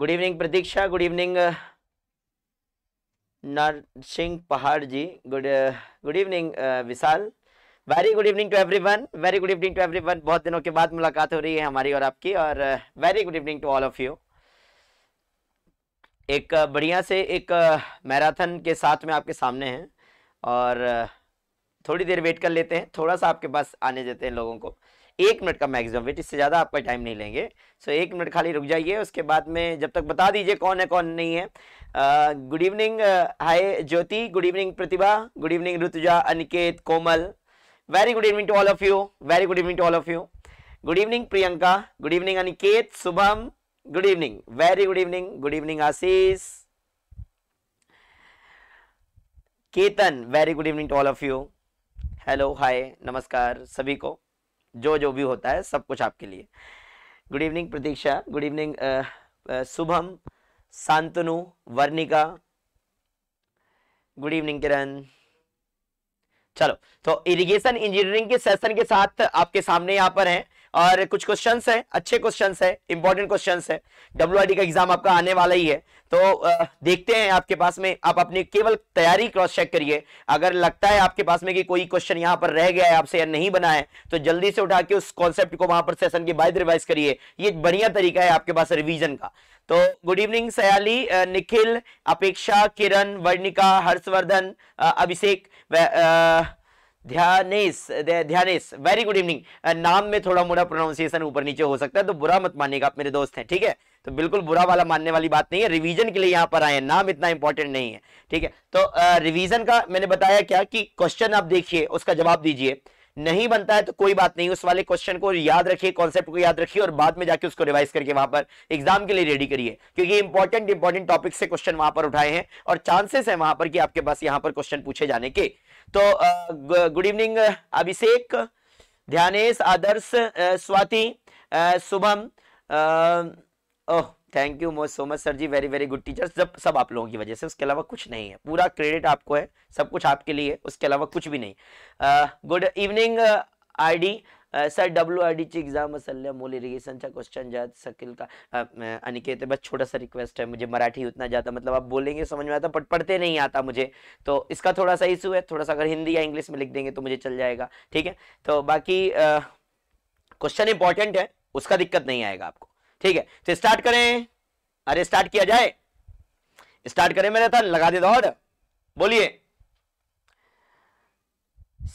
good evening Pratiksha good evening Narsingh Pahad ji good good evening Vishal very good evening to everyone very good evening to everyone बहुत दिनों के बाद मुलाकात हो रही है हमारी और आपकी और very good evening to all of you एक uh, बढ़िया से एक मैराथन uh, के साथ में आपके सामने हैं और uh, थोड़ी देर वेट कर लेते हैं थोड़ा सा आपके पास आने देते हैं लोगों को एक मिनट का मैक्सिमम वेट इससे ज़्यादा आपका टाइम नहीं लेंगे सो एक मिनट खाली रुक जाइए उसके बाद में जब तक बता दीजिए कौन है कौन नहीं है good evening hi Jyoti good evening Pratibha good evening Rutuja Aniket Komal very good evening to all of you very good evening to all of you good evening Priyanka good evening Aniket Shubham good evening very good evening good evening Ashish Ketan very good evening to all of you hello hi नमस्कार सभी को जो जो भी होता है सब कुछ आपके लिए good evening Pratiksha good evening Shubham Shantanu Varnika good evening Kiran चलो तो इरिगेशन इंजीनियरिंग के सेशन के साथ आपके सामने यहां पर है और कुछ क्वेश्चन है अच्छे क्वेश्चन है इंपॉर्टेंट क्वेश्चन है डब्ल्यू का एग्जाम आपका आने वाला ही है तो देखते हैं आपके पास में आप अपनी केवल तैयारी क्रॉस चेक करिए अगर लगता है आपके पास में कि कोई क्वेश्चन यहाँ पर रह गया है आपसे या नहीं बना है तो जल्दी से उठा के उस कॉन्सेप्ट को वहां पर सेशन के बाद रिवाइज करिए ये बढ़िया तरीका है आपके पास रिविजन का तो good evening Sayali Nikhil Apeksha Kiran Varnika Harshvardhan Abhishek Dhyanesh Dhyanesh very good evening नाम में थोड़ा मोड़ा प्रोनाउंसिएशन ऊपर नीचे हो सकता है तो बुरा मत मानिएगा आप मेरे दोस्त हैं ठीक है तो बिल्कुल बुरा वाला मानने वाली बात नहीं है रिवीजन के लिए यहां पर आए नाम इतना इंपॉर्टेंट नहीं है ठीक है तो रिवीजन का मैंने बताया क्या कि क्वेश्चन आप देखिए उसका जवाब दीजिए नहीं बनता है तो कोई बात नहीं उस वाले क्वेश्चन को याद रखिए कॉन्सेप्ट को याद रखिए और बाद में जाके उसको रिवाइज करके वहां पर एग्जाम के लिए रेडी करिए क्योंकि इंपॉर्टेंट इंपॉर्टेंट टॉपिक से क्वेश्चन वहां पर उठाए हैं और चांसेस है वहां पर कि आपके पास यहाँ पर क्वेश्चन पूछे जाने के तो good evening Abhishek Dhyanesh Adarsh Swati Shubham oh thank you most so much sir ji very very good teacher सब सब आप लोगों की वजह से उसके अलावा कुछ नहीं है पूरा क्रेडिट आपको है सब कुछ आपके लिए उसके अलावा कुछ भी नहीं good evening ID sir W R D ची एग्जाम असल्या इरिगेशन का क्वेश्चन जा का अनिकेत बस छोटा सा रिक्वेस्ट है मुझे मराठी उतना जाता मतलब आप बोलेंगे समझ में आता बट पढ़ते नहीं आता मुझे तो इसका थोड़ा सा इशू है थोड़ा सा अगर हिंदी या इंग्लिश में लिख देंगे तो मुझे चल जाएगा ठीक है तो बाकी क्वेश्चन इंपॉर्टेंट है उसका दिक्कत नहीं आएगा आपको ठीक है तो स्टार्ट करें अरे स्टार्ट किया जाए स्टार्ट करें मेरा था लगा दे दो बोलिए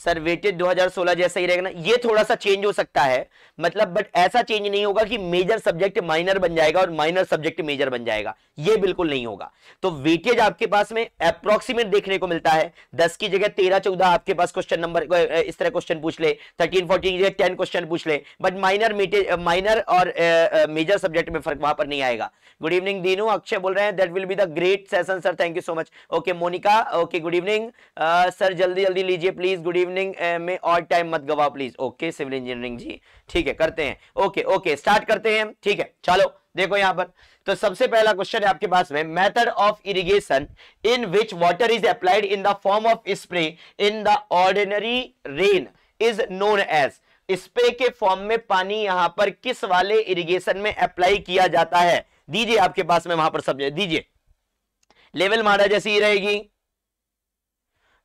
सर वेटेड 2016 जैसा ही रहेगा ना ये थोड़ा सा चेंज हो सकता है मतलब बट ऐसा चेंज नहीं होगा कि मेजर सब्जेक्ट माइनर बन जाएगा और माइनर सब्जेक्ट मेजर बन जाएगा ये बिल्कुल नहीं होगा तो वेटेज आपके पास में अप्रोक्सीमेट देखने को मिलता है दस की जगह तेरह चौदह आपके पास क्वेश्चन नंबर इस तरह क्वेश्चन पूछ ले थर्टीन फोर्टीन की जगह टेन क्वेश्चन पूछ ले बट माइनर माइनर और मेजर सब्जेक्ट में फर्क वहां पर नहीं आएगा गुड इवनिंग दीनू अक्षय बोल रहे हैं that will be the great session sir thank you so much okay Monika okay good evening sir जल्दी जल्दी लीजिए प्लीज गुड इवनिंग eh, में और टाइम मत गवा please okay civil engineering ji ठीक है करते हैं ओके ओके स्टार्ट करते हैं ठीक है चलो देखो यहां पर तो सबसे पहला क्वेश्चन है आपके पास में method of irrigation in which water is applied in the form of spray in the ordinary rain is known as spray के फॉर्म में पानी यहां पर किस वाले इरिगेशन में अप्लाई किया जाता है दीजिए आपके पास में वहां पर सब्जेक्ट दीजिए लेवल मारा जैसी ही रहेगी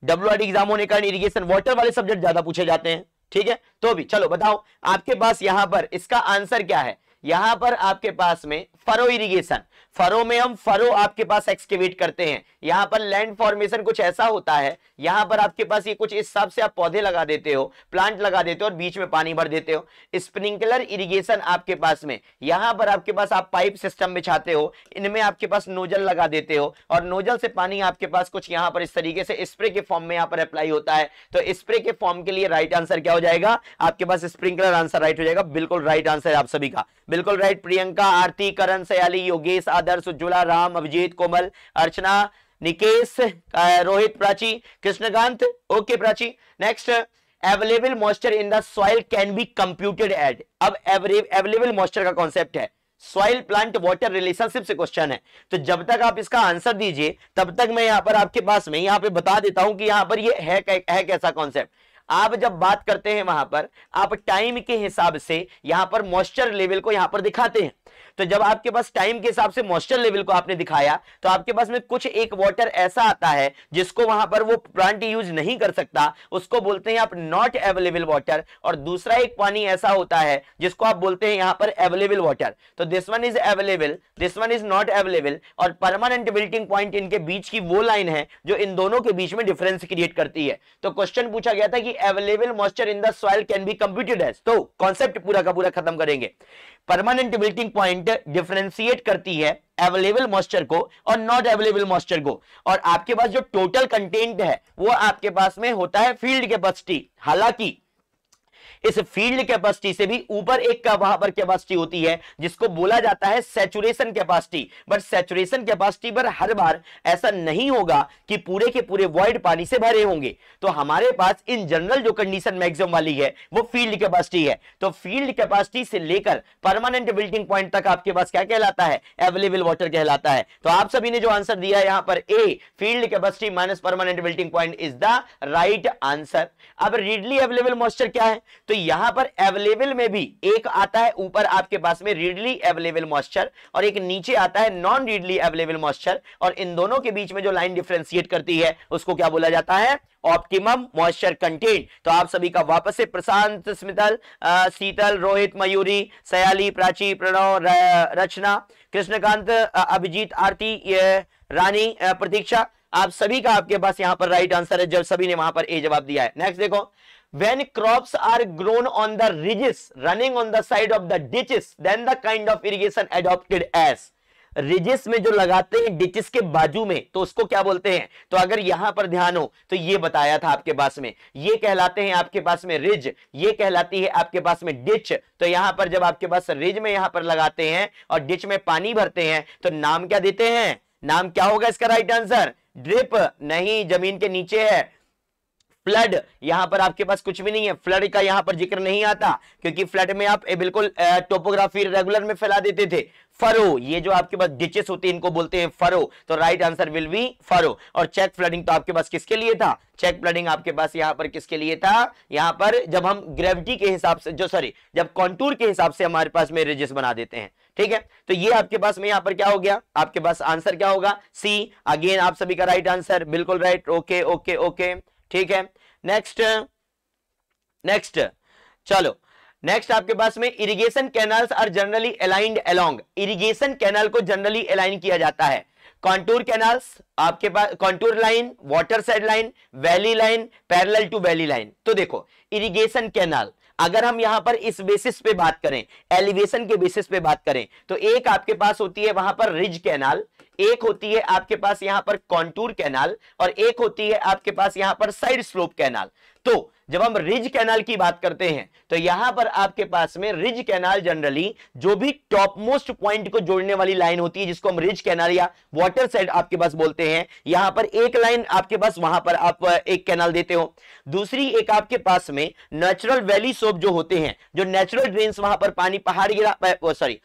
डब्ल्यू एग्जाम होने कारण इरिगेशन वाटर वाले सब्जेक्ट ज्यादा पूछे जाते हैं ठीक है तो भी चलो बताओ आपके पास यहां पर इसका आंसर क्या है यहां पर आपके पास में फरो इरिगेशन फरो में हम फरो आपके पास एक्सकेवेट करते हैं यहां पर लैंड फॉर्मेशन कुछ ऐसा होता है यहां पर आपके पास ये कुछ इस हिसाब से आप पौधे लगा देते हो प्लांट लगा देते हो और बीच में पानी भर देते हो स्प्रिंकलर इरिगेशन आपके पास में यहां पर आपके पास आप पाइप सिस्टम बिछाते हो इनमें आपके पास नोजल लगा देते हो और नोजल से पानी आपके पास कुछ यहां पर इस तरीके से स्प्रे के फॉर्म में यहां पर अप्लाई होता है तो स्प्रे के फॉर्म के लिए राइट आंसर क्या हो जाएगा आपके पास स्प्रिंकलर आंसर राइट हो जाएगा बिल्कुल राइट आंसर आप सभी का बिल्कुल right Priyanka Aarti Karan Sayali Yogesh Adarsh Ujjwala Ram Abhijeet Komal Archana Nikesh Rohit Prachi Krishnakant okay Prachi next available moisture in the soil can be computed as अब अवेलेबल मॉइस्चर का कॉन्सेप्ट है सॉइल प्लांट वाटर रिलेशनशिप से क्वेश्चन है तो जब तक आप इसका आंसर दीजिए तब तक मैं यहाँ पर आपके पास में यहाँ पे बता देता हूं कि यहाँ पर ये है, है कैसा कॉन्सेप्ट आप जब बात करते हैं वहां पर आप टाइम के हिसाब से यहां पर मॉइस्चर लेवल को यहां पर दिखाते हैं तो जब आपके पास टाइम के हिसाब से मॉइस्चर लेवल को आपने दिखाया तो आपके पास में कुछ एक वाटर ऐसा आता है जिसको वहां पर वो प्लांट यूज नहीं कर सकता उसको बोलते हैं आप नॉट अवेलेबल वाटर और दूसरा एक पानी ऐसा होता है जिसको आप बोलते हैं यहां पर अवेलेबल वाटर तो this one is available this one is not available और परमानेंट बिल्टिंग पॉइंट इनके बीच की वो लाइन है जो इन दोनों के बीच में डिफरेंस क्रिएट करती है तो क्वेश्चन पूछा गया था कि available moisture in the soil can be computed as तो कॉन्सेप्ट पूरा का पूरा खत्म करेंगे परमानेंट मिल्टिंग पॉइंट डिफ्रेंसिएट करती है अवेलेबल मॉइस्चर को और नॉट अवेलेबल मॉइस्चर को और आपके पास जो टोटल कंटेंट है वो आपके पास में होता है फील्ड कैपेसिटी हालांकि इस फील्ड कैपेसिटी से भी ऊपर एक का वहां पर कैपेसिटी होती है जिसको बोला जाता है saturation capacity but saturation capacity पर हर बार ऐसा नहीं होगा कि पूरे के पूरे वॉइड पानी से भरे होंगे तो हमारे पास इन जनरल जो कंडीशन मैक्सिमम वाली है वो फील्ड कैपेसिटी है तो फील्ड कैपेसिटी से लेकर परमानेंट बिल्डिंग पॉइंट तक आपके पास क्या कहलाता है अवेलेबल वाटर कहलाता है तो आप सभी ने जो आंसर दिया यहां पर A field capacity minus permanent wilting point is the right answer अब रीडली अवेलेबल मॉइस्चर क्या है तो यहां पर अवेलेबल में भी एक आता है ऊपर आपके पास में रीडली अवेलेबल मॉइस्चर और एक नीचे आता है नॉन रीडली अवेलेबल मॉइस्चर और इन दोनों के बीच में जो लाइन डिफ्रेंसिएट करती है उसको क्या बोला जाता है ऑप्टिमम मॉइस्चर कंटेंट तो आप सभी का वापस से प्रशांत स्मितल शीतल रोहित मयूरी सयाली प्राची प्रणव रचना कृष्णकांत अभिजीत आरती रानी प्रतीक्षा आप सभी का आपके पास यहां पर राइट आंसर है जब सभी ने वहां पर ए जवाब दिया है नेक्स्ट देखो when crops are grown on the ridges running on the side of the ditches then the kind of irrigation adopted as रिजिस में जो लगाते हैं डिचिस के बाजू में तो उसको क्या बोलते हैं तो अगर यहां पर ध्यान हो तो ये बताया था आपके पास में ये कहलाते हैं आपके पास में रिज ये कहलाती है आपके पास में डिच तो यहां पर जब आपके पास रिज में यहां पर लगाते हैं और डिच में पानी भरते हैं तो नाम क्या देते हैं नाम क्या होगा इसका राइट आंसर ड्रिप नहीं जमीन के नीचे है फ्लड यहां पर आपके पास कुछ भी नहीं है फ्लड का यहां पर जिक्र नहीं आता क्योंकि फ्लड में आप बिल्कुल टोपोग्राफी रेगुलर में फैला देते थे फरो ये जो आपके पास डिचेस होते हैं इनको बोलते हैं फरो तो right answer will be furrow और चेक फ्लडिंग तो आपके पास किसके लिए था चेक फ्लडिंग आपके पास यहां पर किसके लिए था यहां पर जब हम ग्रेविटी के हिसाब से जो सॉरी जब कॉन्टूर के हिसाब से हमारे पास में रिजिस बना देते हैं ठीक है तो ये आपके पास में यहां पर क्या हो गया आपके पास आंसर क्या होगा सी अगेन आप सभी का राइट आंसर बिल्कुल राइट ओके ओके ओके ठीक है नेक्स्ट नेक्स्ट चलो नेक्स्ट आपके पास में irrigation canals are generally aligned along irrigation canal को जनरली अलाइन किया जाता है कॉन्टूर कैनाल्स आपके पास contour line water side line valley line parallel to valley line तो देखो इरिगेशन कैनाल अगर हम यहां पर इस बेसिस पे बात करें एलिवेशन के बेसिस पे बात करें तो एक आपके पास होती है वहां पर रिज कैनाल एक होती है आपके पास यहां पर कॉन्टूर कैनाल और एक होती है आपके पास यहां पर साइड स्लोप कैनाल तो जब हम रिज कैनाल की बात करते हैं तो यहां पर आपके पास में रिज कैनाल जनरली जो भी टॉप मोस्ट पॉइंट को जोड़ने वाली लाइन होती है जिसको हम रिज कैनाल या वाटर साइड आपके पास बोलते हैं यहां पर एक लाइन आपके पास वहां पर आप एक कैनाल देते हो दूसरी एक आपके पास में नेचुरल वैली सोप जो होते हैं जो नेचुरल ड्रेन वहां पर पानी पहाड़ गिरा सॉरी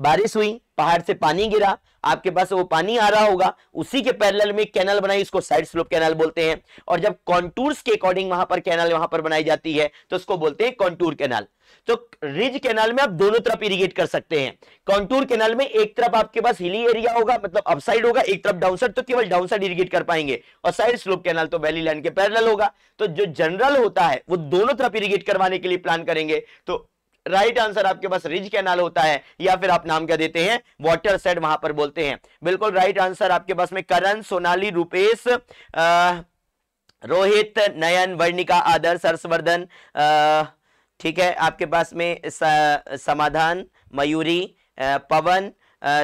बारिश हुई पहाड़ से पानी गिरा आपके पास वो पानी आ रहा होगा उसी के पैरल में कैनल बनाई इसको साइड स्लोप कैनल बोलते हैं और जब कॉन्टूर्स के अकॉर्डिंग वहां पर कैनल वहां पर बनाई जाती है तो उसको बोलते हैं कॉन्टूर कैनल तो रिज कैनाल में आप दोनों तरफ इरिगेट कर सकते हैं कॉन्टूर कैनाल में एक तरफ आपके पास हिली एरिया होगा मतलब अपसाइड होगा एक तरफ डाउनसाइड तो केवल डाउनसाइड इरिगेट कर पाएंगे और साइड स्लोप कैनाल तो वैली लैंड के पैरेलल होगा तो जो जनरल होता है वो दोनों तरफ इरिगेट करवाने के लिए प्लान करेंगे तो राइट आंसर आपके पास रिज कैनाल होता है या फिर आप नाम क्या देते हैं वॉटर सेड वहां पर बोलते हैं बिल्कुल राइट आंसर आपके पास में करण सोनाली रूपेश रोहित नयन वर्णिका आदर्श हर्षवर्धन ठीक है आपके पास में समाधान मयूरी पवन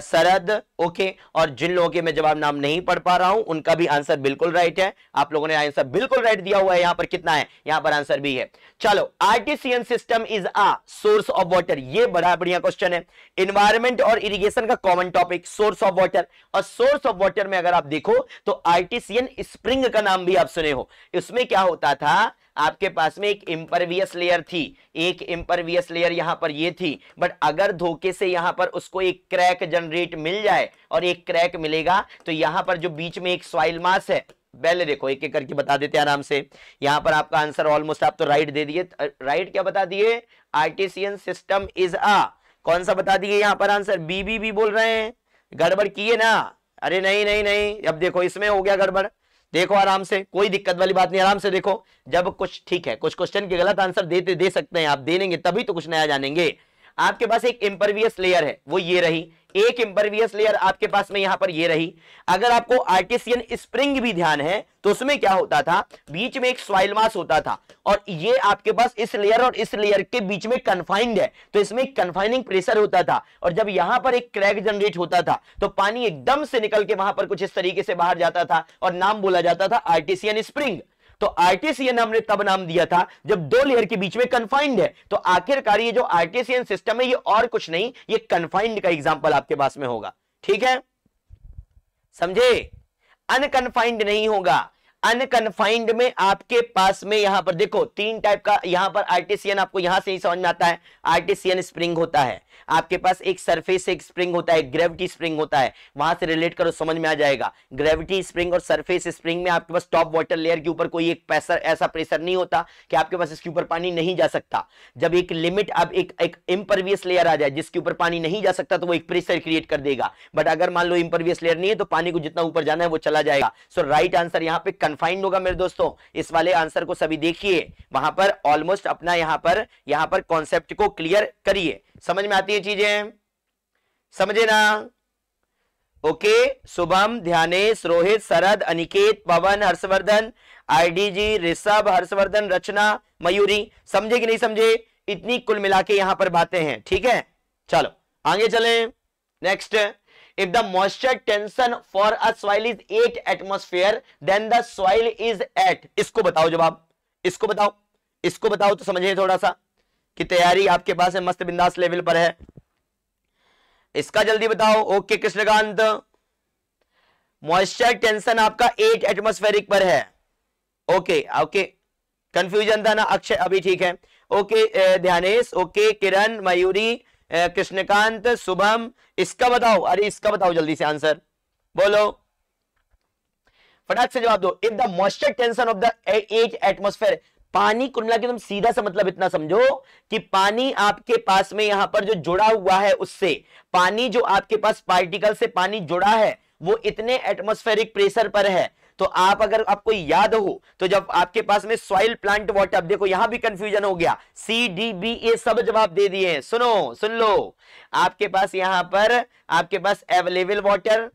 सरद ओके और जिन लोगों के मैं जवाब नाम नहीं पढ़ पा रहा हूं उनका भी आंसर बिल्कुल राइट है आप लोगों ने आंसर बिल्कुल राइट दिया हुआ है यहां पर कितना है यहां पर आंसर भी है चलो artesian system is a source of water ये बड़ा बढ़िया क्वेश्चन है इन्वायरमेंट और इरीगेशन का common topic source of water और सोर्स ऑफ वाटर में अगर आप देखो तो आर्टिसियन स्प्रिंग का नाम भी आप सुने हो इसमें क्या होता था आपके पास में एक इम्परवियस लेयर थी एक इम्परवियस लेयर यहां पर ये थी बट अगर धोखे से यहां पर उसको एक क्रैक जनरेट मिल जाए और एक क्रैक मिलेगा तो यहां पर जो बीच में एक सॉइल मास है पहले देखो एक एक करके बता देते हैं आराम से यहां पर आपका आंसर ऑलमोस्ट आप तो राइट दे दिए राइट क्या बता दिए आर्टिसियन सिस्टम इज अ कौन सा बता दिए यहां पर आंसर बीबीबी बोल रहे हैं गड़बड़ किए ना अरे नहीं नहीं नहीं अब देखो इसमें हो गया गड़बड़ देखो आराम से कोई दिक्कत वाली बात नहीं आराम से देखो जब कुछ ठीक है कुछ क्वेश्चन के गलत आंसर देते दे सकते हैं आप दे देंगे तभी तो कुछ नया जानेंगे आपके पास एक इंपरवियस लेयर है वो ये रही एक इंपरवियस लेयर आपके पास में यहां पर ये रही अगर आपको आर्टिसियन स्प्रिंग भी ध्यान है तो उसमें क्या होता था बीच में एक सॉइल मास होता था और ये आपके पास इस लेयर और इस लेयर के बीच में कन्फाइंड है तो इसमें कन्फाइनिंग प्रेशर होता था और जब यहां पर एक क्रैक जनरेट होता था तो पानी एकदम से निकल के वहां पर कुछ इस तरीके से बाहर जाता था और नाम बोला जाता था आर्टिसियन स्प्रिंग तो आरटीसीएन हमने तब नाम दिया था जब दो लेयर के बीच में कंफाइंड है तो आखिरकार ये जो आरटीसीएन सिस्टम है ये और कुछ नहीं ये कंफाइंड का एग्जाम्पल आपके पास में होगा ठीक है समझे अनकनफाइंड नहीं होगा अनकनफाइंड में आपके पास में यहां पर देखो तीन टाइप का यहां पर आरटीसीएन आपको यहां से ही समझ में आता है आरटीसीएन स्प्रिंग होता है आपके पास एक सरफेस एक स्प्रिंग होता है ग्रेविटी स्प्रिंग होता है वहां से रिलेट करो समझ में आ जाएगा ग्रेविटी स्प्रिंग और सरफेस स्प्रिंग में आपके पास टॉप वाटर लेयर के ऊपर कोई एक प्रेशर ऐसा प्रेशर नहीं होता कि आपके पास इसके ऊपर पानी नहीं जा सकता जब एक लिमिट अब एक एक इम्परवियस लेयर आ जाए जिसके ऊपर पानी नहीं जा सकता तो वो एक प्रेशर क्रिएट कर देगा बट अगर मान लो इम्परवियस लेयर नहीं है तो पानी को जितना ऊपर जाना है वो चला जाएगा सो राइट आंसर यहाँ पे कन्फाइंड होगा मेरे दोस्तों इस वाले आंसर को सभी देखिए वहां पर ऑलमोस्ट अपना यहाँ पर यहाँ पर कॉन्सेप्ट को क्लियर करिए समझ में आती है चीजें समझे ना ओके शुभम ध्यानेश रोहित शरद अनिकेत पवन हर्षवर्धन आईडीजी ऋषभ हर्षवर्धन रचना मयूरी समझे कि नहीं समझे इतनी कुल मिला के यहां पर बातें हैं ठीक है चलो आगे चले next if the moisture tension for a soil is at atmosphere then the soil is at इसको बताओ जवाब इसको बताओ इसको बताओ तो समझे थोड़ा सा कि तैयारी आपके पास है मस्त बिंदास लेवल पर है इसका जल्दी बताओ ओके कृष्णकांत मॉइस्चर टेंशन आपका एट एटमोस्फेरिक पर है ओके ओके कंफ्यूजन था ना अक्षय अभी ठीक है ओके ध्यानेश ओके किरण मयूरी कृष्णकांत शुभम इसका बताओ अरे इसका बताओ जल्दी से आंसर बोलो फटाक से जवाब दो if the moisture tension of the at atmosphere पानी कुंडला के तुम सीधा सा मतलब इतना समझो कि पानी आपके पास में यहां पर जो जुड़ा हुआ है उससे पानी जो आपके पास पार्टिकल से पानी जुड़ा है वो इतने एटमोस्फेरिक प्रेशर पर है तो आप अगर आपको याद हो तो जब आपके पास में सॉइल प्लांट वाटर देखो यहां भी कंफ्यूजन हो गया सी डी बी ए सब जवाब दे दिए सुनो सुन लो आपके पास यहां पर आपके पास available water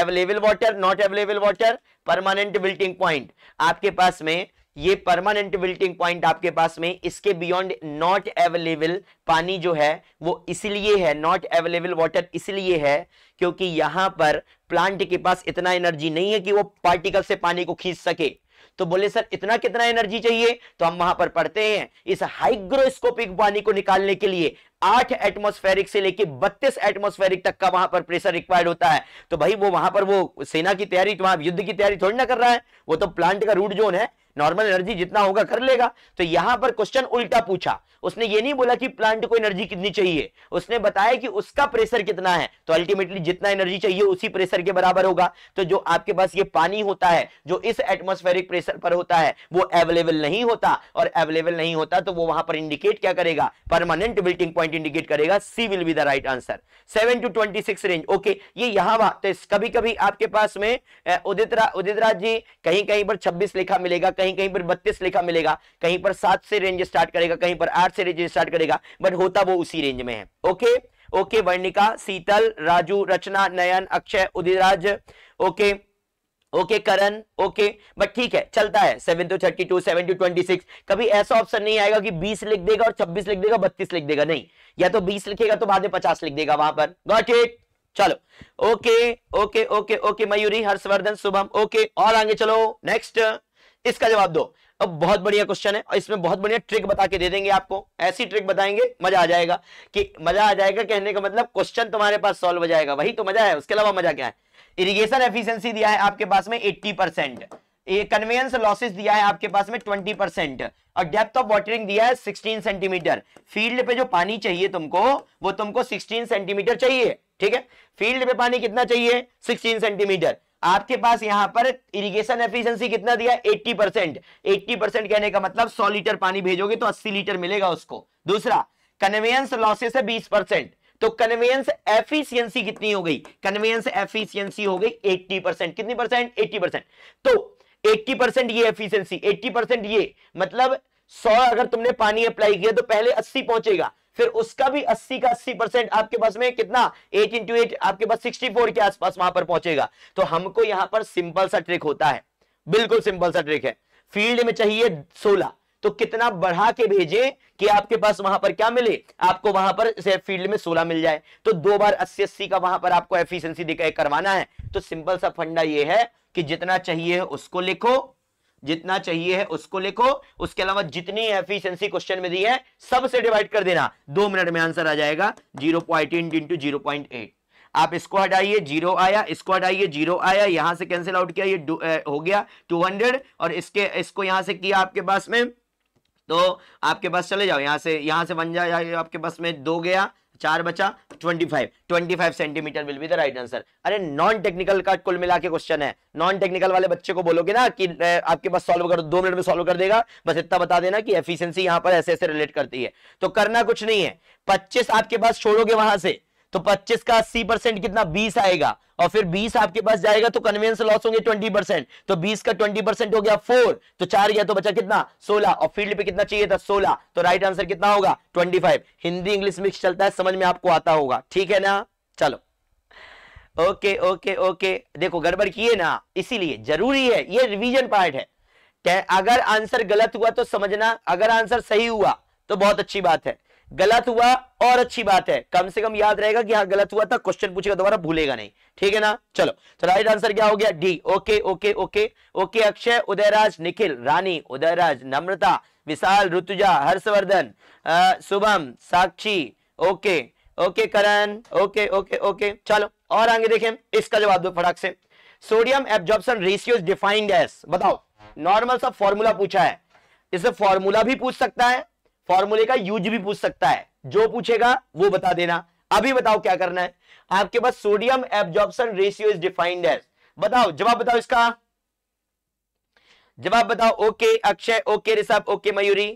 available water not available water permanent wilting point आपके पास में ये परमानेंट विल्टिंग पॉइंट आपके पास में इसके बियॉन्ड नॉट अवेलेबल पानी जो है वो इसलिए है नॉट अवेलेबल वाटर इसलिए है क्योंकि यहां पर प्लांट के पास इतना एनर्जी नहीं है कि वो पार्टिकल से पानी को खींच सके तो बोले सर इतना कितना एनर्जी चाहिए तो हम वहां पर पढ़ते हैं इस हाइग्रोस्कोपिक पानी को निकालने के लिए आठ एटमोस्फेरिक से लेकर बत्तीस एटमोस्फेरिक तक का वहां पर प्रेशर रिक्वायर्ड होता है तो भाई वो वहां पर वो सेना की तैयारी तो वहां युद्ध की तैयारी थोड़ी ना कर रहा है वो तो प्लांट का रूट जोन है नॉर्मल एनर्जी जितना होगा कर लेगा तो यहां पर क्वेश्चन उल्टा पूछा उसने ये नहीं बोला कि प्लांट को एनर्जी कितनी चाहिए उसने बताया कि उसका प्रेशर कितना है तो अल्टीमेटली जितना एनर्जी चाहिए उसी प्रेशर के बराबर होगा तो जो आपके पास ये पानी होता है जो इस एटमोस्फेरिक प्रेशर पर होता है वो अवेलेबल नहीं होता और अवेलेबल नहीं होता तो वो वहां पर इंडिकेट क्या करेगा परमानेंट बिल्टिंग पॉइंट इंडिकेट करेगा C will be the right answer seven to twenty six range okay ये यहां वहां तो कभी कभी आपके पास में उदित उदित राज जी कहीं कहीं पर छब्बीस लिखा मिलेगा कहीं कहीं पर बत्तीस लिखा मिलेगा कहीं पर सात से रेंज स्टार्ट करेगा कहीं पर आठ से रेंज स्टार्ट करेगा बट होता वो उसी रेंज में है okay okay Varnika Sheetal Raju Rachna Nayan Akshay Udiraj okay okay Karan okay but ठीक है चलता है seven to thirty two seven to twenty six कभी ऐसा ऑप्शन नहीं आएगा कि बीस लिख देगा और छब्बीस लिख देगा बत्तीस लिख देगा नहीं या तो बीस लिखेगा तो बाद में पचास लिख देगा वहां पर गॉट इट चलो okay okay okay okay Mayuri Harshvardhan Shubham okay और आगे चलो नेक्स्ट इसका जवाब दो अब बहुत बढ़िया क्वेश्चन है और इसमें बहुत बढ़िया ट्रिक बता के दे देंगे आपको ऐसी ट्रिक बताएंगे मजा आ जाएगा कि मजा आ जाएगा कहने का मतलब क्वेश्चन तुम्हारे पास सॉल्व हो जाएगा वही तो मजा है उसके अलावा मजा क्या है इरिगेशन एफिशिएंसी दिया है आपके पास में एट्टी परसेंट ये कन्वेयंस लॉसेस दिया है आपके पास में ट्वेंटी परसेंट और डेप्थ ऑफ वाटरिंग दिया है सिक्सटीन सेंटीमीटर फील्ड पे जो पानी चाहिए तुमको वो तुमको सिक्सटीन सेंटीमीटर चाहिए ठीक है फील्ड पे पानी कितना चाहिए सिक्सटीन सेंटीमीटर आपके पास यहां पर इरिगेशन एफिशिएंसी कितना दिया 80 परसेंट एट्टी परसेंट कहने का मतलब 100 लीटर पानी भेजोगे तो 80 लीटर मिलेगा उसको दूसरा कन्वेयंस लॉसेस है 20 परसेंट तो कन्वेयंस एफिशिएंसी कितनी हो गई कन्वेयंस एफिशिएंसी हो गई 80 परसेंट कितनी परसेंट 80 परसेंट तो 80 परसेंट ये एफिशियंसी एट्टी ये मतलब सौ अगर तुमने पानी अप्लाई किया तो पहले अस्सी पहुंचेगा फिर उसका भी 80 का 80 परसेंट आपके पास में कितना 8 इंटू एट आपके पास 64 के आसपास वहां पर पहुंचेगा तो हमको यहां पर सिंपल सा ट्रिक होता है बिल्कुल सिंपल सा ट्रिक है फील्ड में चाहिए 16 तो कितना बढ़ा के भेजे कि आपके पास वहां पर क्या मिले आपको वहां पर फील्ड में सोलह मिल जाए तो दो बार अस्सी अस्सी का वहां पर आपको एफिशियंसी करवाना है तो सिंपल सा फंडा यह है कि जितना चाहिए उसको लिखो जितना चाहिए है उसको लिखो उसके अलावा जितनी एफिशिएंसी क्वेश्चन में दी है सबसे डिवाइड कर देना दो मिनट में आंसर आ जाएगा zero point into zero point eight आप इसको हटाइए जीरो आया इसको हटाइए जीरो आया यहां से कैंसिल आउट किया ये ए, हो गया टू हंड्रेड और इसके इसको यहां से किया आपके पास में तो आपके पास चले जाओ यहां से यहां से बन जाए आपके पास में दो गया चार बचा twenty five twenty five centimetre will be the right answer अरे नॉन टेक्निकल का कुल मिला के क्वेश्चन है नॉन टेक्निकल वाले बच्चे को बोलोगे ना कि आपके पास सॉल्व कर दो मिनट में सॉल्व कर देगा बस इतना बता देना कि एफिशिएंसी यहां पर ऐसे ऐसे रिलेट करती है तो करना कुछ नहीं है पच्चीस आपके पास छोड़ोगे वहां से तो 25 का 80 परसेंट कितना 20 आएगा और फिर 20 आपके पास जाएगा तो कन्वेंस लॉस होंगे 20 परसेंट तो 20 का 20 परसेंट हो गया 4 तो चार गया तो बचा कितना 16 और फील्ड पे कितना चाहिए था 16 तो राइट आंसर कितना होगा 25 हिंदी इंग्लिश मिक्स चलता है समझ में आपको आता होगा ठीक है ना चलो ओके ओके ओके देखो गड़बड़ किए ना इसीलिए जरूरी है ये रिविजन पार्ट है अगर आंसर गलत हुआ तो समझना अगर आंसर सही हुआ तो बहुत अच्छी बात है गलत हुआ और अच्छी बात है कम से कम याद रहेगा कि हाँ गलत हुआ था क्वेश्चन पूछेगा दोबारा भूलेगा नहीं ठीक है ना चलो तो राइट आंसर क्या हो गया D okay okay okay okay Akshay Udayraj Nikhil Rani Udayraj Namrata Vishal Rutuja Harshvardhan Shubham Sakshi okay okay Karan okay okay okay चलो और आगे देखें इसका जवाब दो फटाक से sodium adsorption ratio defined as बताओ नॉर्मल सा फॉर्मूला पूछा है इसे फॉर्मूला भी पूछ सकता है फॉर्मूले का यूज भी पूछ सकता है जो पूछेगा वो बता देना अभी बताओ क्या करना है आपके पास sodium adsorption ratio is defined as बताओ जवाब बताओ इसका जवाब बताओ okay Akshay okay Rishabh okay Mayuri